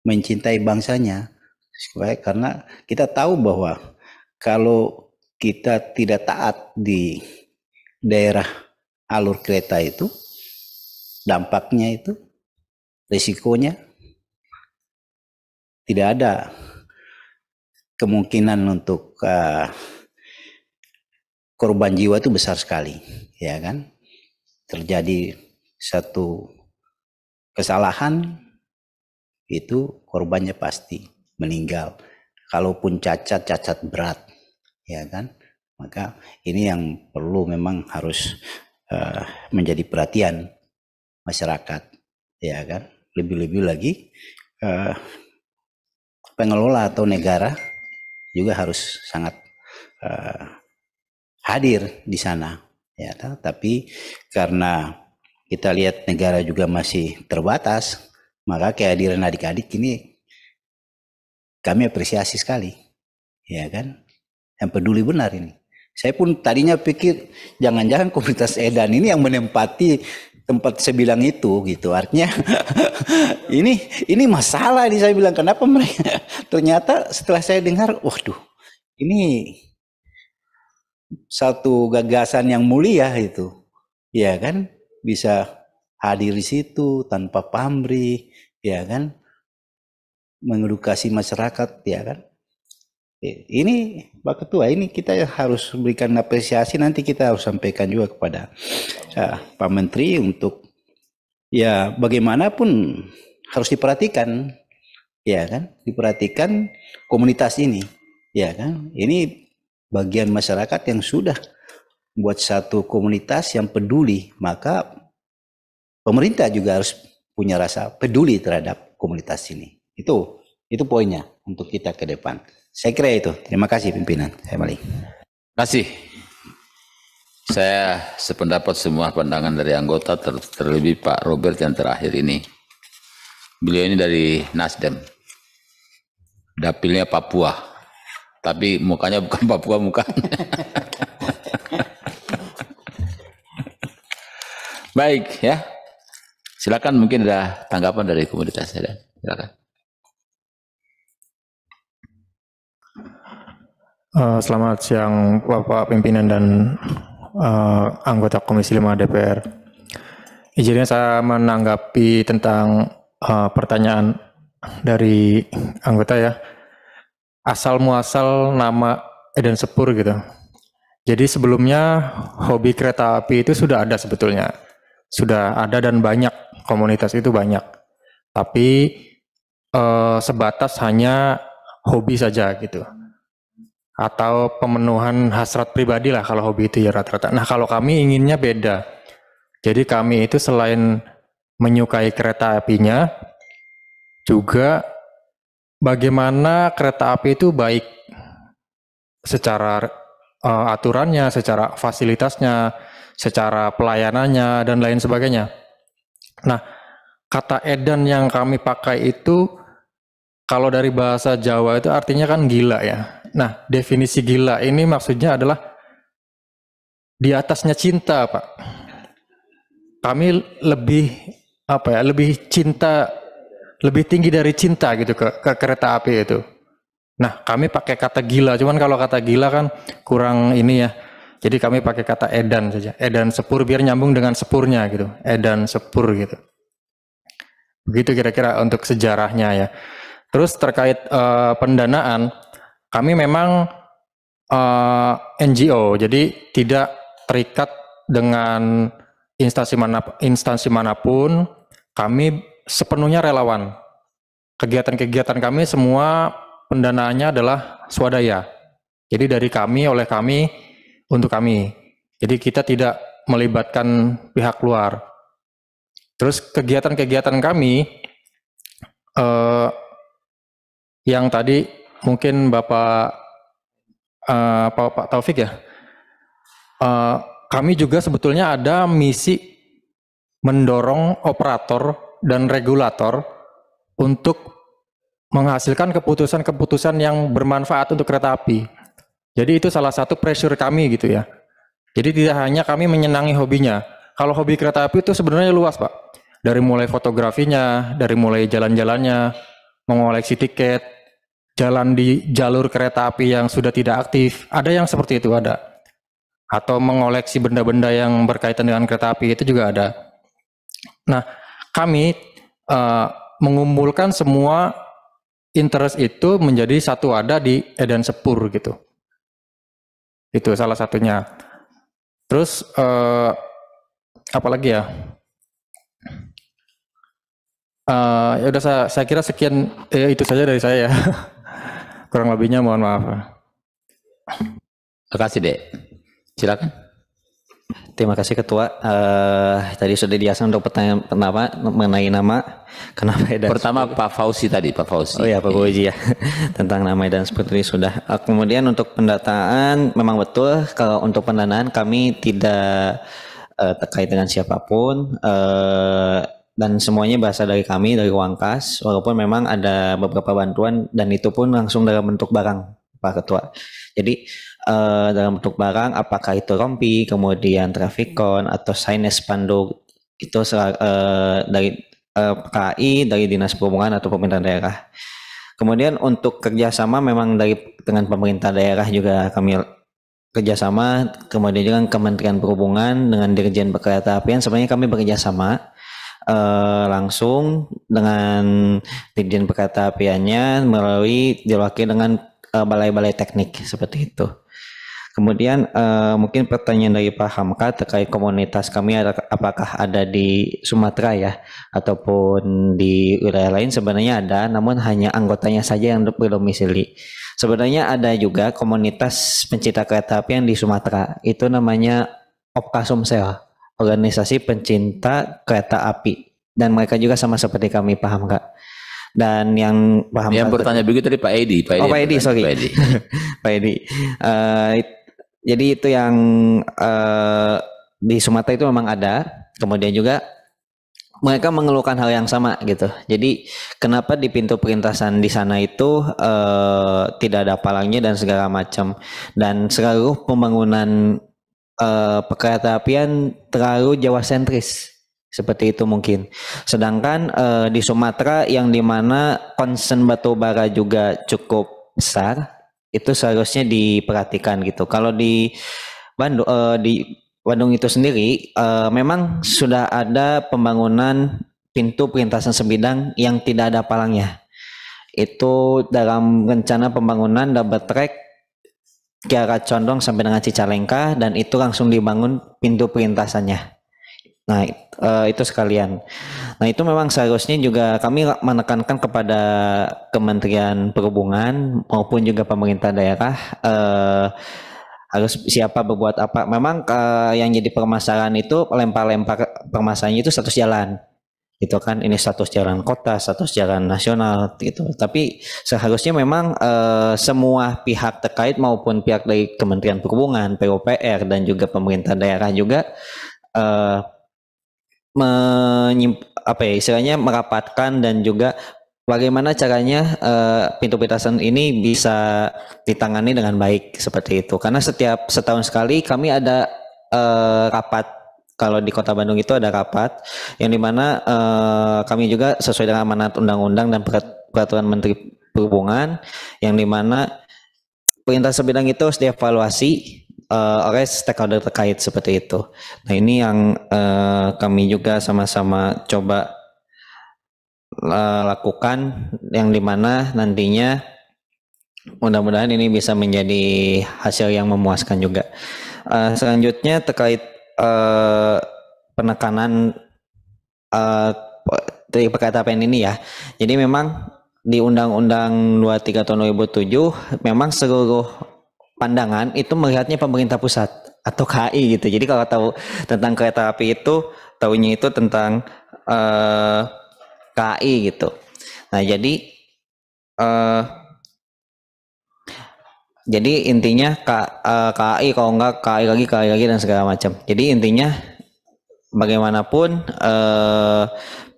mencintai bangsanya supaya karena kita tahu bahwa kalau kita tidak taat di daerah alur kereta itu, dampaknya itu, risikonya. Tidak ada kemungkinan untuk uh, korban jiwa itu besar sekali, ya kan? Terjadi satu kesalahan itu korbannya pasti meninggal. Kalaupun cacat, cacat berat, ya kan? Maka ini yang perlu memang harus Eh, menjadi perhatian masyarakat, ya kan? Lebih-lebih lagi uh, pengelola atau negara juga harus sangat uh, hadir di sana, ya. Tapi karena kita lihat negara juga masih terbatas, maka kehadiran adik-adik ini kami apresiasi sekali, ya kan? Yang peduli benar ini. Saya pun tadinya pikir jangan-jangan komunitas edan ini yang menempati tempat saya itu gitu. Artinya ini ini masalah ini saya bilang kenapa mereka ternyata setelah saya dengar waduh ini satu gagasan yang mulia itu. Ya kan bisa hadir di situ tanpa pamrih, ya kan? Mengedukasi masyarakat, ya kan? Eh, ini Pak Ketua ini kita harus berikan apresiasi nanti kita harus sampaikan juga kepada ya, Pak Menteri untuk ya bagaimanapun harus diperhatikan ya kan diperhatikan komunitas ini ya kan ini bagian masyarakat yang sudah buat satu komunitas yang peduli maka pemerintah juga harus punya rasa peduli terhadap komunitas ini itu itu poinnya untuk kita ke depan. Saya kira itu. Terima kasih pimpinan. Saya balik. Terima kasih. Saya sependapat semua pandangan dari anggota ter terlebih Pak Robert yang terakhir ini. Beliau ini dari Nasdem. Dapilnya Papua. Tapi mukanya bukan Papua mukanya. Baik ya. Silakan mungkin ada tanggapan dari komunitas saya. Silakan. Eh, selamat siang Bapak Pimpinan dan uh, anggota Komisi 5 DPR. Izinnya saya menanggapi tentang uh, pertanyaan dari anggota ya. Asal muasal nama Eden Sepur gitu. Jadi sebelumnya hobi kereta api itu sudah ada sebetulnya. Sudah ada dan banyak komunitas itu banyak. Tapi uh, sebatas hanya hobi saja gitu atau pemenuhan hasrat pribadi lah kalau hobi itu ya rata-rata. Nah kalau kami inginnya beda. Jadi kami itu selain menyukai kereta apinya, juga bagaimana kereta api itu baik secara uh, aturannya, secara fasilitasnya, secara pelayanannya, dan lain sebagainya. Nah, kata edan yang kami pakai itu, kalau dari bahasa Jawa itu artinya kan gila ya. Nah, definisi gila ini maksudnya adalah di atasnya cinta, Pak. Kami lebih apa ya, lebih cinta lebih tinggi dari cinta gitu ke, ke kereta api itu. Nah, kami pakai kata gila, cuman kalau kata gila kan kurang ini ya. Jadi kami pakai kata edan saja. Edan sepur biar nyambung dengan sepurnya gitu. Edan sepur gitu. Begitu kira-kira untuk sejarahnya ya. Terus terkait uh, pendanaan, kami memang uh, eh, NGO, jadi tidak terikat dengan instansi mana instansi manapun. Kami sepenuhnya relawan. Kegiatan-kegiatan kami semua pendanaannya adalah swadaya. Jadi dari kami, oleh kami, untuk kami. Jadi kita tidak melibatkan pihak luar. Terus kegiatan-kegiatan kami eh, yang tadi mungkin Bapak uh, Pak Taufik ya. Uh, kami juga sebetulnya ada misi mendorong operator dan regulator untuk menghasilkan keputusan-keputusan yang bermanfaat untuk kereta api. Jadi itu salah satu pressure kami gitu ya. Jadi tidak hanya kami menyenangi hobinya. Kalau hobi kereta api itu sebenarnya luas, Pak. Dari mulai fotografinya, dari mulai jalan-jalannya, mengoleksi tiket, jalan di jalur kereta api yang sudah tidak aktif. Ada yang seperti itu ada. Atau mengoleksi benda-benda yang berkaitan dengan kereta api itu juga ada. Nah, kami uh, mengumpulkan semua interest itu menjadi satu ada di Eden Sepur gitu. Itu salah satunya. Terus uh, apa ya? Uh, ya udah saya, saya kira sekian eh, itu saja dari saya ya. kurang lebihnya mohon maaf. Terima kasih, Dek. Silakan. Terima kasih Ketua. Uh, tadi sudah dijelaskan untuk pertanyaan kenapa mengenai nama kenapa Edan. Pertama Pak Fauzi tadi, Pak Fauzi. Oh iya Pak Fauzi ya. Tentang nama dan seperti sudah. Uh, kemudian untuk pendataan memang betul kalau untuk pendanaan kami tidak uh, terkait dengan siapapun. Uh, dan semuanya bahasa dari kami dari uang kas, walaupun memang ada beberapa bantuan dan itu pun langsung dalam bentuk barang Pak Ketua. Jadi uh, dalam bentuk barang apakah itu rompi, kemudian trafikon atau signage spanduk itu uh, dari uh, eh, KAI dari Dinas Perhubungan atau pemerintah daerah. Kemudian untuk kerjasama memang dari dengan pemerintah daerah juga kami kerjasama, kemudian juga Kementerian Perhubungan dengan Dirjen Perkereta Apian sebenarnya kami bekerjasama uh, langsung dengan dirjen perkata apiannya melalui diwakili dengan uh, balai-balai teknik seperti itu. Kemudian uh, mungkin pertanyaan dari Pak Hamka terkait komunitas kami ada, apakah ada di Sumatera ya ataupun di wilayah lain sebenarnya ada namun hanya anggotanya saja yang berdomisili. Sebenarnya ada juga komunitas pencipta kereta api yang di Sumatera itu namanya Opka Sumsel organisasi pencinta kereta api dan mereka juga sama seperti kami paham kak dan yang paham yang bertanya begitu tadi Pak Edi Pak oh, Edi oh Pak Edi sorry Pak Edi Pak Edi uh, jadi itu yang uh, di Sumatera itu memang ada kemudian juga mereka mengeluhkan hal yang sama gitu. Jadi kenapa di pintu perlintasan di sana itu eh, tidak ada palangnya dan segala macam dan seluruh pembangunan uh, eh, perkereta apian terlalu Jawa sentris seperti itu mungkin. Sedangkan uh, di Sumatera yang dimana concern batu bara juga cukup besar, itu seharusnya diperhatikan gitu. Kalau di Bandung uh, di Bandung itu sendiri uh, memang sudah ada pembangunan pintu perlintasan sebidang yang tidak ada palangnya. Itu dalam rencana pembangunan double track Kiara Condong sampai dengan Cicalengka dan itu langsung dibangun pintu perintasannya. Nah, eh, itu sekalian. Nah, itu memang seharusnya juga kami menekankan kepada Kementerian Perhubungan maupun juga pemerintah daerah eh, harus siapa berbuat apa. Memang eh, yang jadi permasalahan itu lempar-lempar permasalahannya itu satu jalan gitu kan ini status jalan kota, status jalan nasional gitu. Tapi seharusnya memang e, semua pihak terkait maupun pihak dari Kementerian Perhubungan, PUPR dan juga pemerintah daerah juga e, menyimp, apa ya istilahnya merapatkan dan juga bagaimana caranya e, pintu petasan ini bisa ditangani dengan baik seperti itu karena setiap setahun sekali kami ada e, rapat kalau di Kota Bandung itu ada rapat yang dimana uh, kami juga sesuai dengan amanat undang-undang dan peraturan Menteri Perhubungan yang dimana perintah sebidang itu harus dievaluasi uh, oleh stakeholder terkait seperti itu. Nah ini yang uh, kami juga sama-sama coba uh, lakukan yang dimana nantinya mudah-mudahan ini bisa menjadi hasil yang memuaskan juga. Uh, selanjutnya terkait uh, penekanan uh, perkata pen ini ya. Jadi memang di Undang-Undang 23 tahun 2007 memang seluruh pandangan itu melihatnya pemerintah pusat atau KAI gitu. Jadi kalau tahu tentang kereta api itu tahunya itu tentang eh, KAI gitu. Nah jadi eh, jadi intinya K, uh, eh, KAI kalau enggak KAI lagi KAI lagi dan segala macam. Jadi intinya bagaimanapun uh,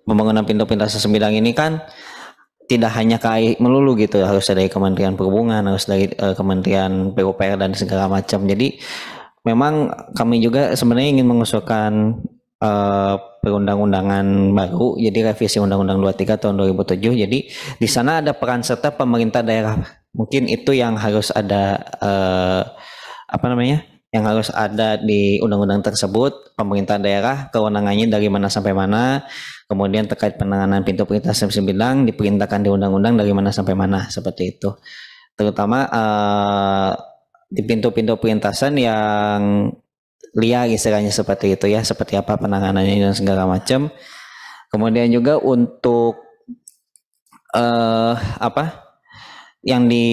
pembangunan pintu pintas sembilang ini kan tidak hanya KAI melulu gitu harus dari Kementerian Perhubungan harus dari uh, Kementerian PUPR dan segala macam. Jadi memang kami juga sebenarnya ingin mengusulkan eh, perundang-undangan baru, jadi revisi Undang-Undang 23 tahun 2007. Jadi di sana ada peran serta pemerintah daerah mungkin itu yang harus ada eh, apa namanya yang harus ada di undang-undang tersebut pemerintah daerah kewenangannya dari mana sampai mana kemudian terkait penanganan pintu perintah sembilan diperintahkan di undang-undang dari mana sampai mana seperti itu terutama eh, di pintu-pintu perintasan yang liar istilahnya seperti itu ya seperti apa penanganannya dan segala macam kemudian juga untuk eh, apa yang di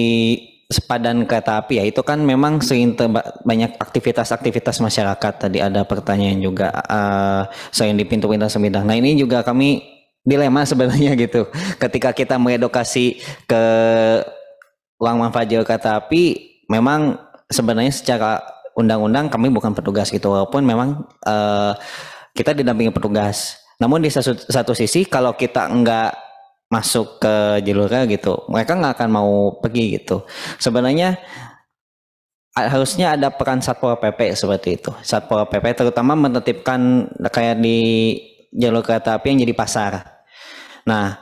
sepadan kereta api ya itu kan memang sering banyak aktivitas-aktivitas masyarakat tadi ada pertanyaan juga uh, selain di pintu pintu semidang nah ini juga kami dilema sebenarnya gitu ketika kita mengedukasi ke uang manfaat kereta api memang sebenarnya secara undang-undang kami bukan petugas gitu walaupun memang uh, kita didampingi petugas namun di satu, satu sisi kalau kita enggak masuk ke jalurnya gitu mereka nggak akan mau pergi gitu sebenarnya harusnya ada peran satpol pp seperti itu satpol pp terutama menetipkan kayak di jalur kereta api yang jadi pasar nah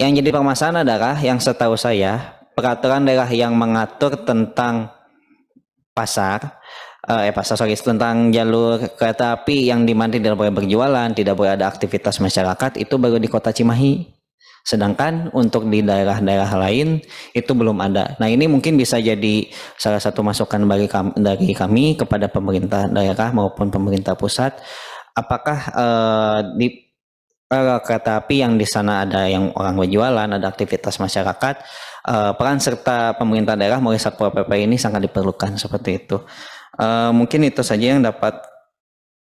yang jadi permasalahan adalah yang setahu saya peraturan daerah yang mengatur tentang pasar eh, eh pasar sorry tentang jalur kereta api yang dimana tidak boleh berjualan tidak boleh ada aktivitas masyarakat itu baru di kota Cimahi Sedangkan untuk di daerah-daerah lain itu belum ada. Nah ini mungkin bisa jadi salah satu masukan bagi kami, dari kami kepada pemerintah daerah maupun pemerintah pusat. Apakah uh, di uh, kereta api yang di sana ada yang orang berjualan, ada aktivitas masyarakat, uh, peran serta pemerintah daerah melalui satpol pp ini sangat diperlukan seperti itu. Uh, mungkin itu saja yang dapat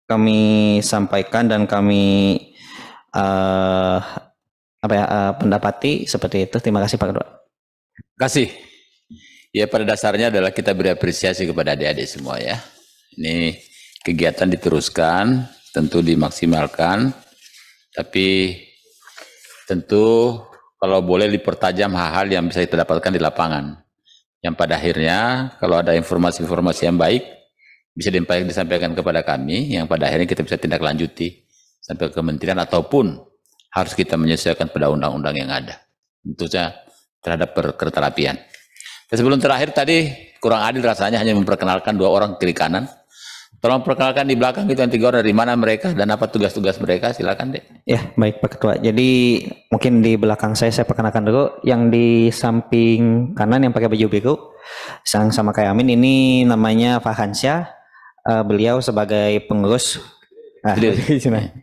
kami sampaikan dan kami uh, apa ya eh, pendapati seperti itu. Terima kasih Pak kedua. Terima kasih. Ya pada dasarnya adalah kita beri kepada adik-adik semua ya. Ini kegiatan diteruskan, tentu dimaksimalkan, tapi tentu kalau boleh dipertajam hal-hal yang bisa kita dapatkan di lapangan. Yang pada akhirnya kalau ada informasi-informasi yang baik bisa disampaikan kepada kami, yang pada akhirnya kita bisa tindak lanjuti sampai ke kementerian ataupun harus kita menyesuaikan pada undang-undang yang ada. Tentunya terhadap perkerterapian sebelum terakhir tadi kurang adil rasanya hanya memperkenalkan dua orang kiri kanan. Tolong perkenalkan di belakang itu yang tiga orang dari mana mereka dan apa tugas-tugas mereka silakan deh. Ya baik Pak Ketua. Jadi mungkin di belakang saya saya perkenalkan dulu yang di samping kanan yang pakai baju biru sang sama kayak Amin ini namanya Fahansyah. Uh, eh, beliau sebagai pengurus. Ah,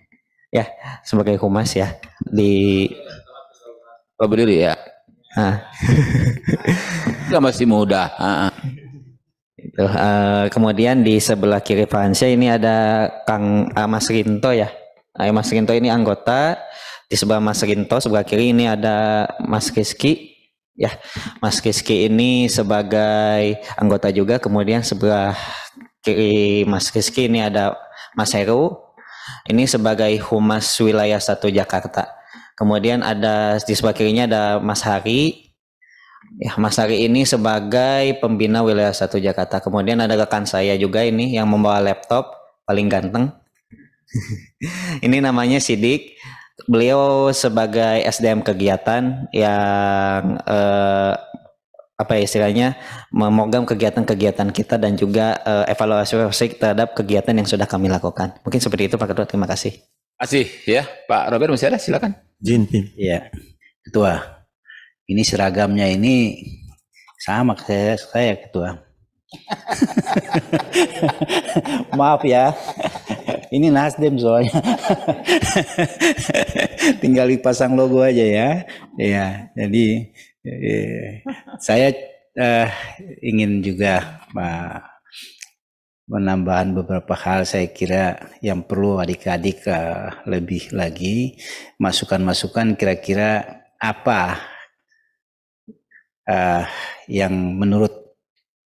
ya sebagai humas ya di oh, berdiri ya ah nggak masih muda ah. ah. Itu, uh, kemudian di sebelah kiri Fansya ini ada Kang uh, Mas Rinto ya uh, Mas Rinto ini anggota di sebelah Mas Rinto sebelah kiri ini ada Mas Rizky ya Mas Rizky ini sebagai anggota juga kemudian sebelah kiri Mas Rizky ini ada Mas Heru ini sebagai humas wilayah satu Jakarta. Kemudian ada di sebelah kirinya ada Mas Hari. Ya, Mas Hari ini sebagai pembina wilayah satu Jakarta. Kemudian ada rekan saya juga ini yang membawa laptop paling ganteng. ini namanya Sidik. Beliau sebagai SDM kegiatan yang eh, apa ya istilahnya memogam kegiatan-kegiatan kita dan juga uh, evaluasi terhadap kegiatan yang sudah kami lakukan. Mungkin seperti itu Pak Ketua. Terima kasih. Kasih ya Pak Robert masih ada silakan. Jin, Jin. Iya. Ketua. Ini seragamnya ini sama saya saya Ketua. Maaf ya. Ini Nasdem soalnya. Tinggal dipasang logo aja ya. Iya, jadi saya uh, ingin juga uh, menambahkan beberapa hal saya kira yang perlu adik-adik uh, lebih lagi masukan-masukan kira-kira apa uh, yang menurut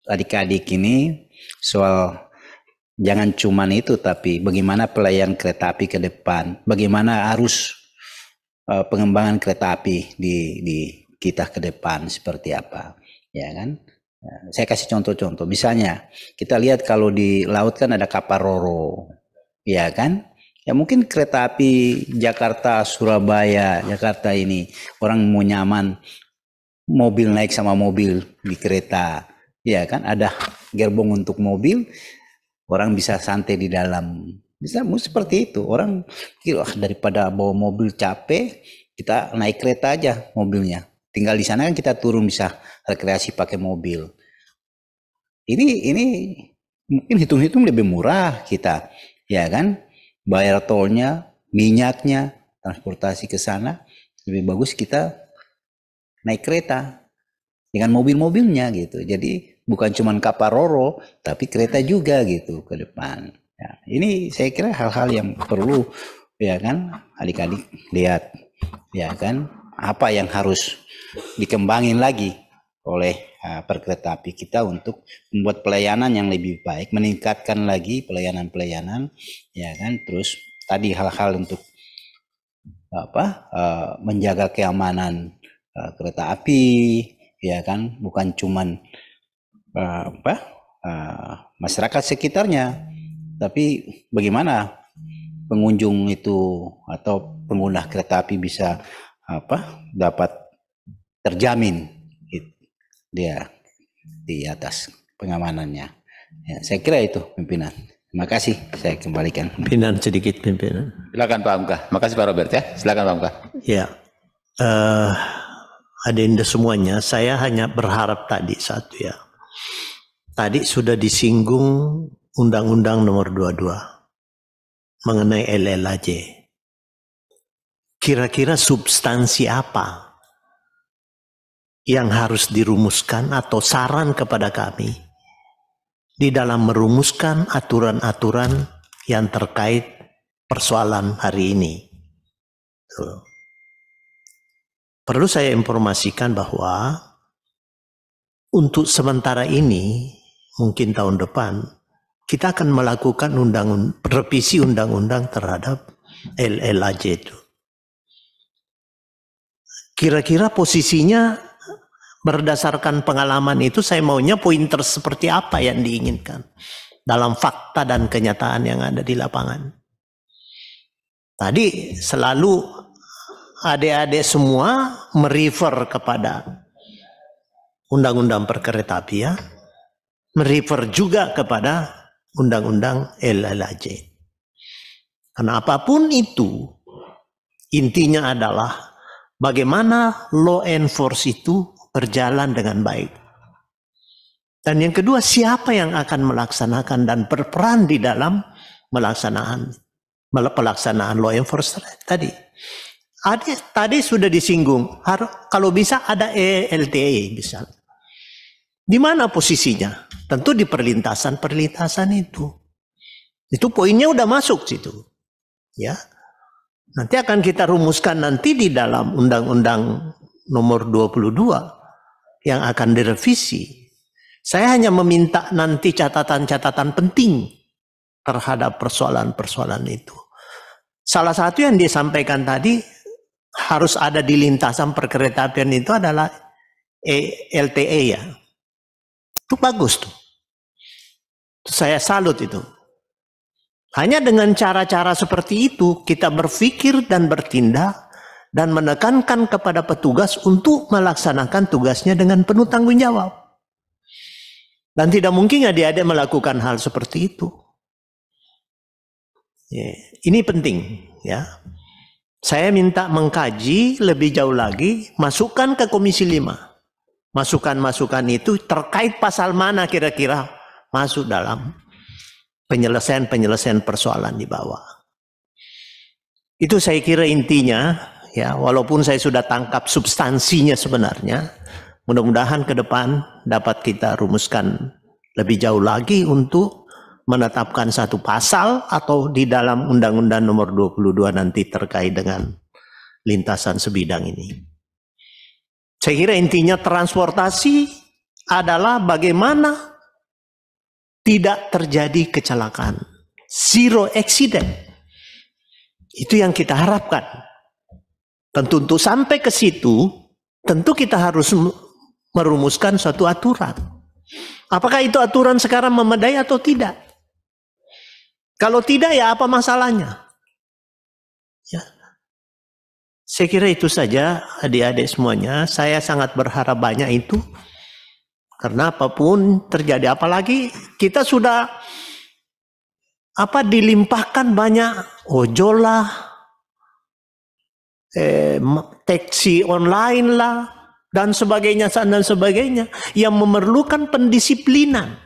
adik-adik ini soal jangan cuman itu tapi bagaimana pelayan kereta api ke depan, bagaimana arus pengembangan kereta api di di kita ke depan seperti apa, ya kan? Nah, saya kasih contoh-contoh. Misalnya, kita lihat kalau di laut kan ada kapal roro, ya kan? Ya mungkin kereta api Jakarta, Surabaya, Jakarta ini orang mau nyaman mobil naik sama mobil di kereta, ya kan? Ada gerbong untuk mobil, orang bisa santai di dalam. Bisa seperti itu. Orang kira daripada bawa mobil capek, kita naik kereta aja mobilnya Tinggal di sana kan kita turun bisa rekreasi pakai mobil. Ini ini mungkin hitung-hitung lebih murah kita, ya kan? Bayar tolnya, minyaknya, transportasi ke sana lebih bagus kita naik kereta dengan mobil-mobilnya gitu. Jadi bukan cuma kapal roro, tapi kereta juga gitu ke depan. Ya, ini saya kira hal-hal yang perlu ya kan adik-adik lihat ya kan apa yang harus dikembangin lagi oleh uh, perkereta api kita untuk membuat pelayanan yang lebih baik, meningkatkan lagi pelayanan-pelayanan, ya kan. Terus tadi hal-hal untuk apa uh, menjaga keamanan uh, kereta api, ya kan, bukan cuman uh, apa uh, masyarakat sekitarnya, tapi bagaimana pengunjung itu atau pengguna kereta api bisa apa dapat terjamin gitu. dia di atas pengamanannya. Ya, saya kira itu pimpinan. Terima kasih. Saya kembalikan. Pimpinan sedikit pimpinan. Silakan Pak Amka. kasih Pak Robert ya. Silakan Pak Amka. Ya. Uh, eh, yang semuanya, saya hanya berharap tadi satu ya. Tadi sudah disinggung Undang-Undang Nomor 22 mengenai LLAJ kira-kira substansi apa yang harus dirumuskan atau saran kepada kami di dalam merumuskan aturan-aturan yang terkait persoalan hari ini. Perlu saya informasikan bahwa untuk sementara ini, mungkin tahun depan, kita akan melakukan undang revisi undang-undang terhadap LLAJ itu kira-kira posisinya berdasarkan pengalaman itu saya maunya pointer seperti apa yang diinginkan dalam fakta dan kenyataan yang ada di lapangan. Tadi selalu adik-adik semua merefer kepada undang-undang perkeretaapian, ya. merefer juga kepada undang-undang LLAJ. Karena apapun itu, intinya adalah bagaimana law enforce itu berjalan dengan baik. Dan yang kedua, siapa yang akan melaksanakan dan berperan di dalam melaksanakan pelaksanaan law enforcement tadi. Adi, tadi sudah disinggung, har, kalau bisa ada ELTE e, misal. Di mana posisinya? Tentu di perlintasan-perlintasan itu. Itu poinnya udah masuk situ. Ya. Nanti akan kita rumuskan nanti di dalam Undang-Undang nomor 22 yang akan direvisi. Saya hanya meminta nanti catatan-catatan penting terhadap persoalan-persoalan itu. Salah satu yang disampaikan tadi harus ada di lintasan perkereta itu adalah LTE e ya. Itu bagus tuh. Saya salut itu. Hanya dengan cara-cara seperti itu kita berpikir dan bertindak dan menekankan kepada petugas untuk melaksanakan tugasnya dengan penuh tanggung jawab. Dan tidak mungkin adik-adik melakukan hal seperti itu. Ya, ini penting ya. Saya minta mengkaji lebih jauh lagi masukan ke komisi 5. Masukan-masukan itu terkait pasal mana kira-kira masuk dalam penyelesaian-penyelesaian persoalan di bawah. Itu saya kira intinya, ya, walaupun saya sudah tangkap substansinya sebenarnya, mudah-mudahan ke depan dapat kita rumuskan lebih jauh lagi untuk menetapkan satu pasal atau di dalam Undang-Undang Nomor 22 nanti terkait dengan lintasan sebidang ini. Saya kira intinya transportasi adalah bagaimana tidak terjadi kecelakaan. Zero accident. Itu yang kita harapkan. Tentu untuk sampai ke situ, tentu kita harus merumuskan suatu aturan. Apakah itu aturan sekarang memadai atau tidak? Kalau tidak ya apa masalahnya? Ya. Saya kira itu saja adik-adik semuanya. Saya sangat berharap banyak itu. Karena apapun terjadi, apalagi kita sudah apa dilimpahkan banyak ojol lah, eh, taksi online lah, dan sebagainya dan sebagainya yang memerlukan pendisiplinan.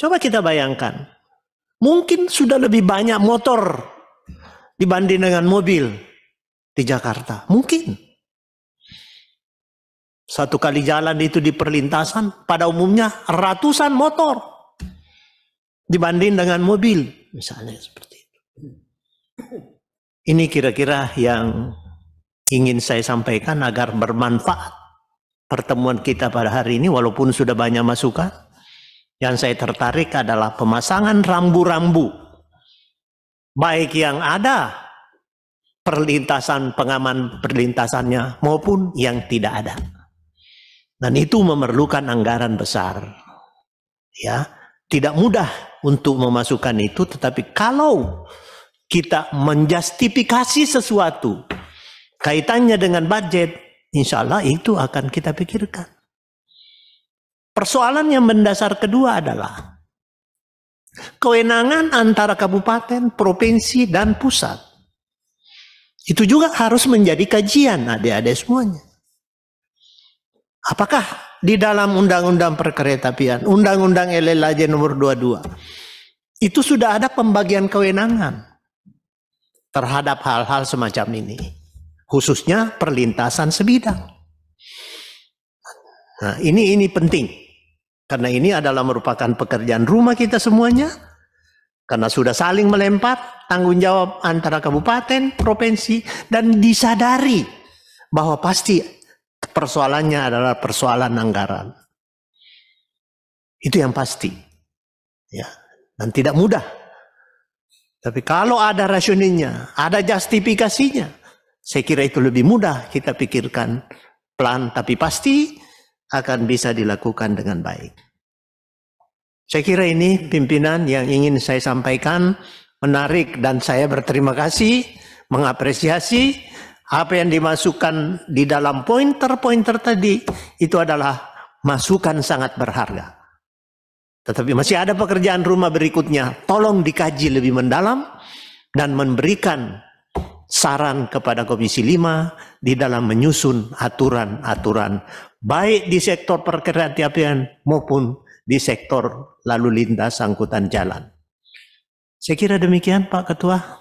Coba kita bayangkan, mungkin sudah lebih banyak motor dibanding dengan mobil di Jakarta, mungkin. Satu kali jalan itu di perlintasan, pada umumnya ratusan motor dibanding dengan mobil, misalnya seperti itu. Ini kira-kira yang ingin saya sampaikan agar bermanfaat pertemuan kita pada hari ini, walaupun sudah banyak masukan. Yang saya tertarik adalah pemasangan rambu-rambu, baik yang ada perlintasan pengaman perlintasannya maupun yang tidak ada. Dan itu memerlukan anggaran besar. Ya, tidak mudah untuk memasukkan itu tetapi kalau kita menjustifikasi sesuatu kaitannya dengan budget, insya Allah itu akan kita pikirkan. Persoalan yang mendasar kedua adalah kewenangan antara kabupaten, provinsi, dan pusat. Itu juga harus menjadi kajian adik-adik semuanya. Apakah di dalam Undang-Undang Perkeretaapian, Undang-Undang LLAJ nomor 22, itu sudah ada pembagian kewenangan terhadap hal-hal semacam ini. Khususnya perlintasan sebidang. Nah, ini ini penting. Karena ini adalah merupakan pekerjaan rumah kita semuanya. Karena sudah saling melempar tanggung jawab antara kabupaten, provinsi dan disadari bahwa pasti persoalannya adalah persoalan anggaran. Itu yang pasti. Ya, dan tidak mudah. Tapi kalau ada rasioninya, ada justifikasinya, saya kira itu lebih mudah kita pikirkan pelan tapi pasti akan bisa dilakukan dengan baik. Saya kira ini pimpinan yang ingin saya sampaikan menarik dan saya berterima kasih, mengapresiasi apa yang dimasukkan di dalam pointer-pointer tadi itu adalah masukan sangat berharga. Tetapi masih ada pekerjaan rumah berikutnya. Tolong dikaji lebih mendalam dan memberikan saran kepada Komisi 5 di dalam menyusun aturan-aturan baik di sektor perkeretapian maupun di sektor lalu lintas angkutan jalan. Saya kira demikian Pak Ketua.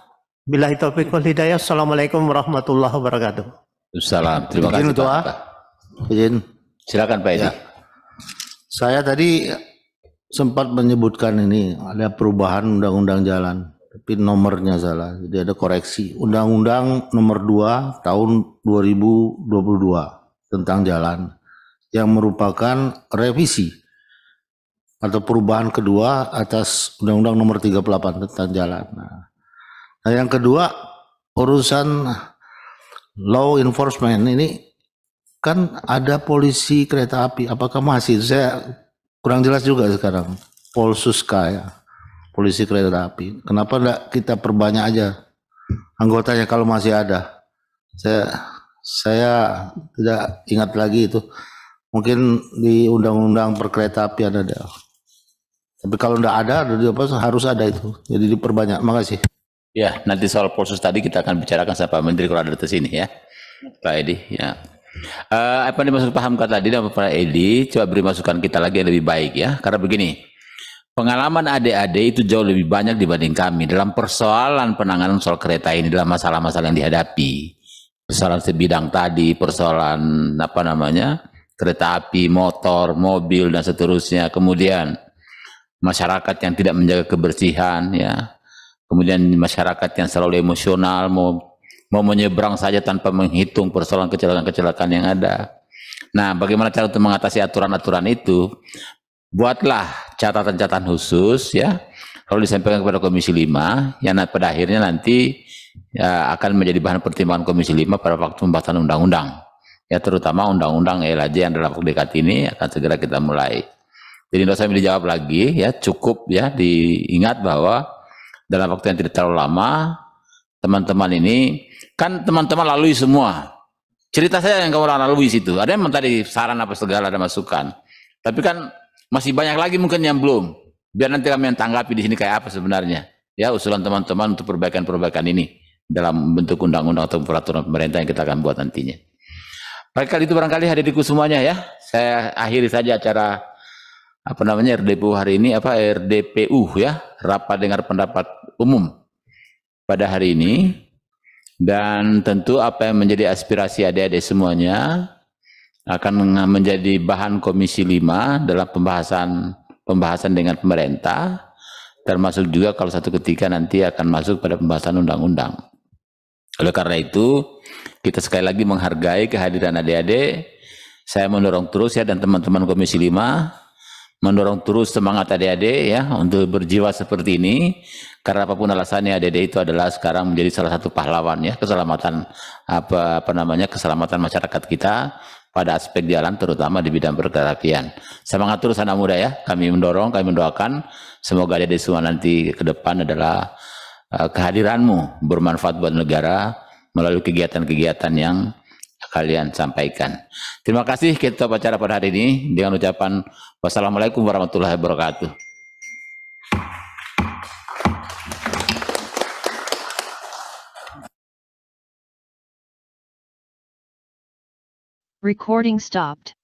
Bila itu wal hidayah. Assalamualaikum warahmatullahi wabarakatuh. Assalamualaikum. Terima kasih Pak. Pak. Izin. Silakan Pak Edi. Ya. Saya tadi sempat menyebutkan ini ada perubahan undang-undang jalan tapi nomornya salah. Jadi ada koreksi Undang-Undang Nomor 2 Tahun 2022 tentang jalan yang merupakan revisi atau perubahan kedua atas Undang-Undang Nomor 38 tentang jalan. Nah, Nah, yang kedua urusan law enforcement ini kan ada polisi kereta api. Apakah masih? Saya kurang jelas juga sekarang. Polsuska ya, polisi kereta api. Kenapa enggak kita perbanyak aja anggotanya kalau masih ada? Saya saya tidak ingat lagi itu. Mungkin di undang-undang perkereta api ada. Tapi kalau enggak ada, harus ada itu. Jadi diperbanyak. Makasih. Ya, nanti soal proses tadi kita akan bicarakan sama Pak Menteri kalau ada di sini ya. Pak Edi, ya. Uh, apa yang dimaksud kata tadi dan Pak Edi, coba beri masukan kita lagi yang lebih baik ya. Karena begini, pengalaman adik-adik itu jauh lebih banyak dibanding kami dalam persoalan penanganan soal kereta ini dalam masalah-masalah yang dihadapi. Persoalan sebidang tadi, persoalan apa namanya, kereta api, motor, mobil, dan seterusnya. Kemudian masyarakat yang tidak menjaga kebersihan ya Kemudian masyarakat yang selalu emosional, mau, mau menyeberang saja tanpa menghitung persoalan kecelakaan-kecelakaan yang ada. Nah, bagaimana cara untuk mengatasi aturan-aturan itu? Buatlah catatan-catatan khusus ya, lalu disampaikan kepada Komisi 5, yang pada akhirnya nanti ya, akan menjadi bahan pertimbangan Komisi 5 pada waktu pembahasan undang-undang. Ya terutama undang-undang ELAJ yang dalam waktu dekat ini akan segera kita mulai. Jadi tidak usah dijawab lagi ya cukup ya diingat bahwa dalam waktu yang tidak terlalu lama teman-teman ini kan teman-teman lalui semua cerita saya yang kamu lalui situ ada yang tadi saran apa segala ada masukan tapi kan masih banyak lagi mungkin yang belum biar nanti kami yang tanggapi di sini kayak apa sebenarnya ya usulan teman-teman untuk perbaikan-perbaikan ini dalam bentuk undang-undang atau peraturan pemerintah yang kita akan buat nantinya. Baik kali itu barangkali hadirku semuanya ya. Saya akhiri saja acara apa namanya RDPU hari ini apa RDPU ya rapat dengar pendapat umum pada hari ini dan tentu apa yang menjadi aspirasi adik-adik semuanya akan menjadi bahan komisi 5 dalam pembahasan pembahasan dengan pemerintah termasuk juga kalau satu ketika nanti akan masuk pada pembahasan undang-undang. Oleh karena itu, kita sekali lagi menghargai kehadiran adik-adik. Saya mendorong terus ya dan teman-teman Komisi 5 mendorong terus semangat adik-adik ya untuk berjiwa seperti ini karena apapun alasannya adik-adik itu adalah sekarang menjadi salah satu pahlawan ya keselamatan apa apa namanya keselamatan masyarakat kita pada aspek jalan terutama di bidang perkerapian. Semangat terus anak muda ya. Kami mendorong, kami mendoakan semoga adik-adik semua nanti ke depan adalah eh, kehadiranmu bermanfaat buat negara melalui kegiatan-kegiatan yang kalian sampaikan. Terima kasih kita pacara pada hari ini dengan ucapan wassalamualaikum warahmatullahi wabarakatuh. Recording stopped.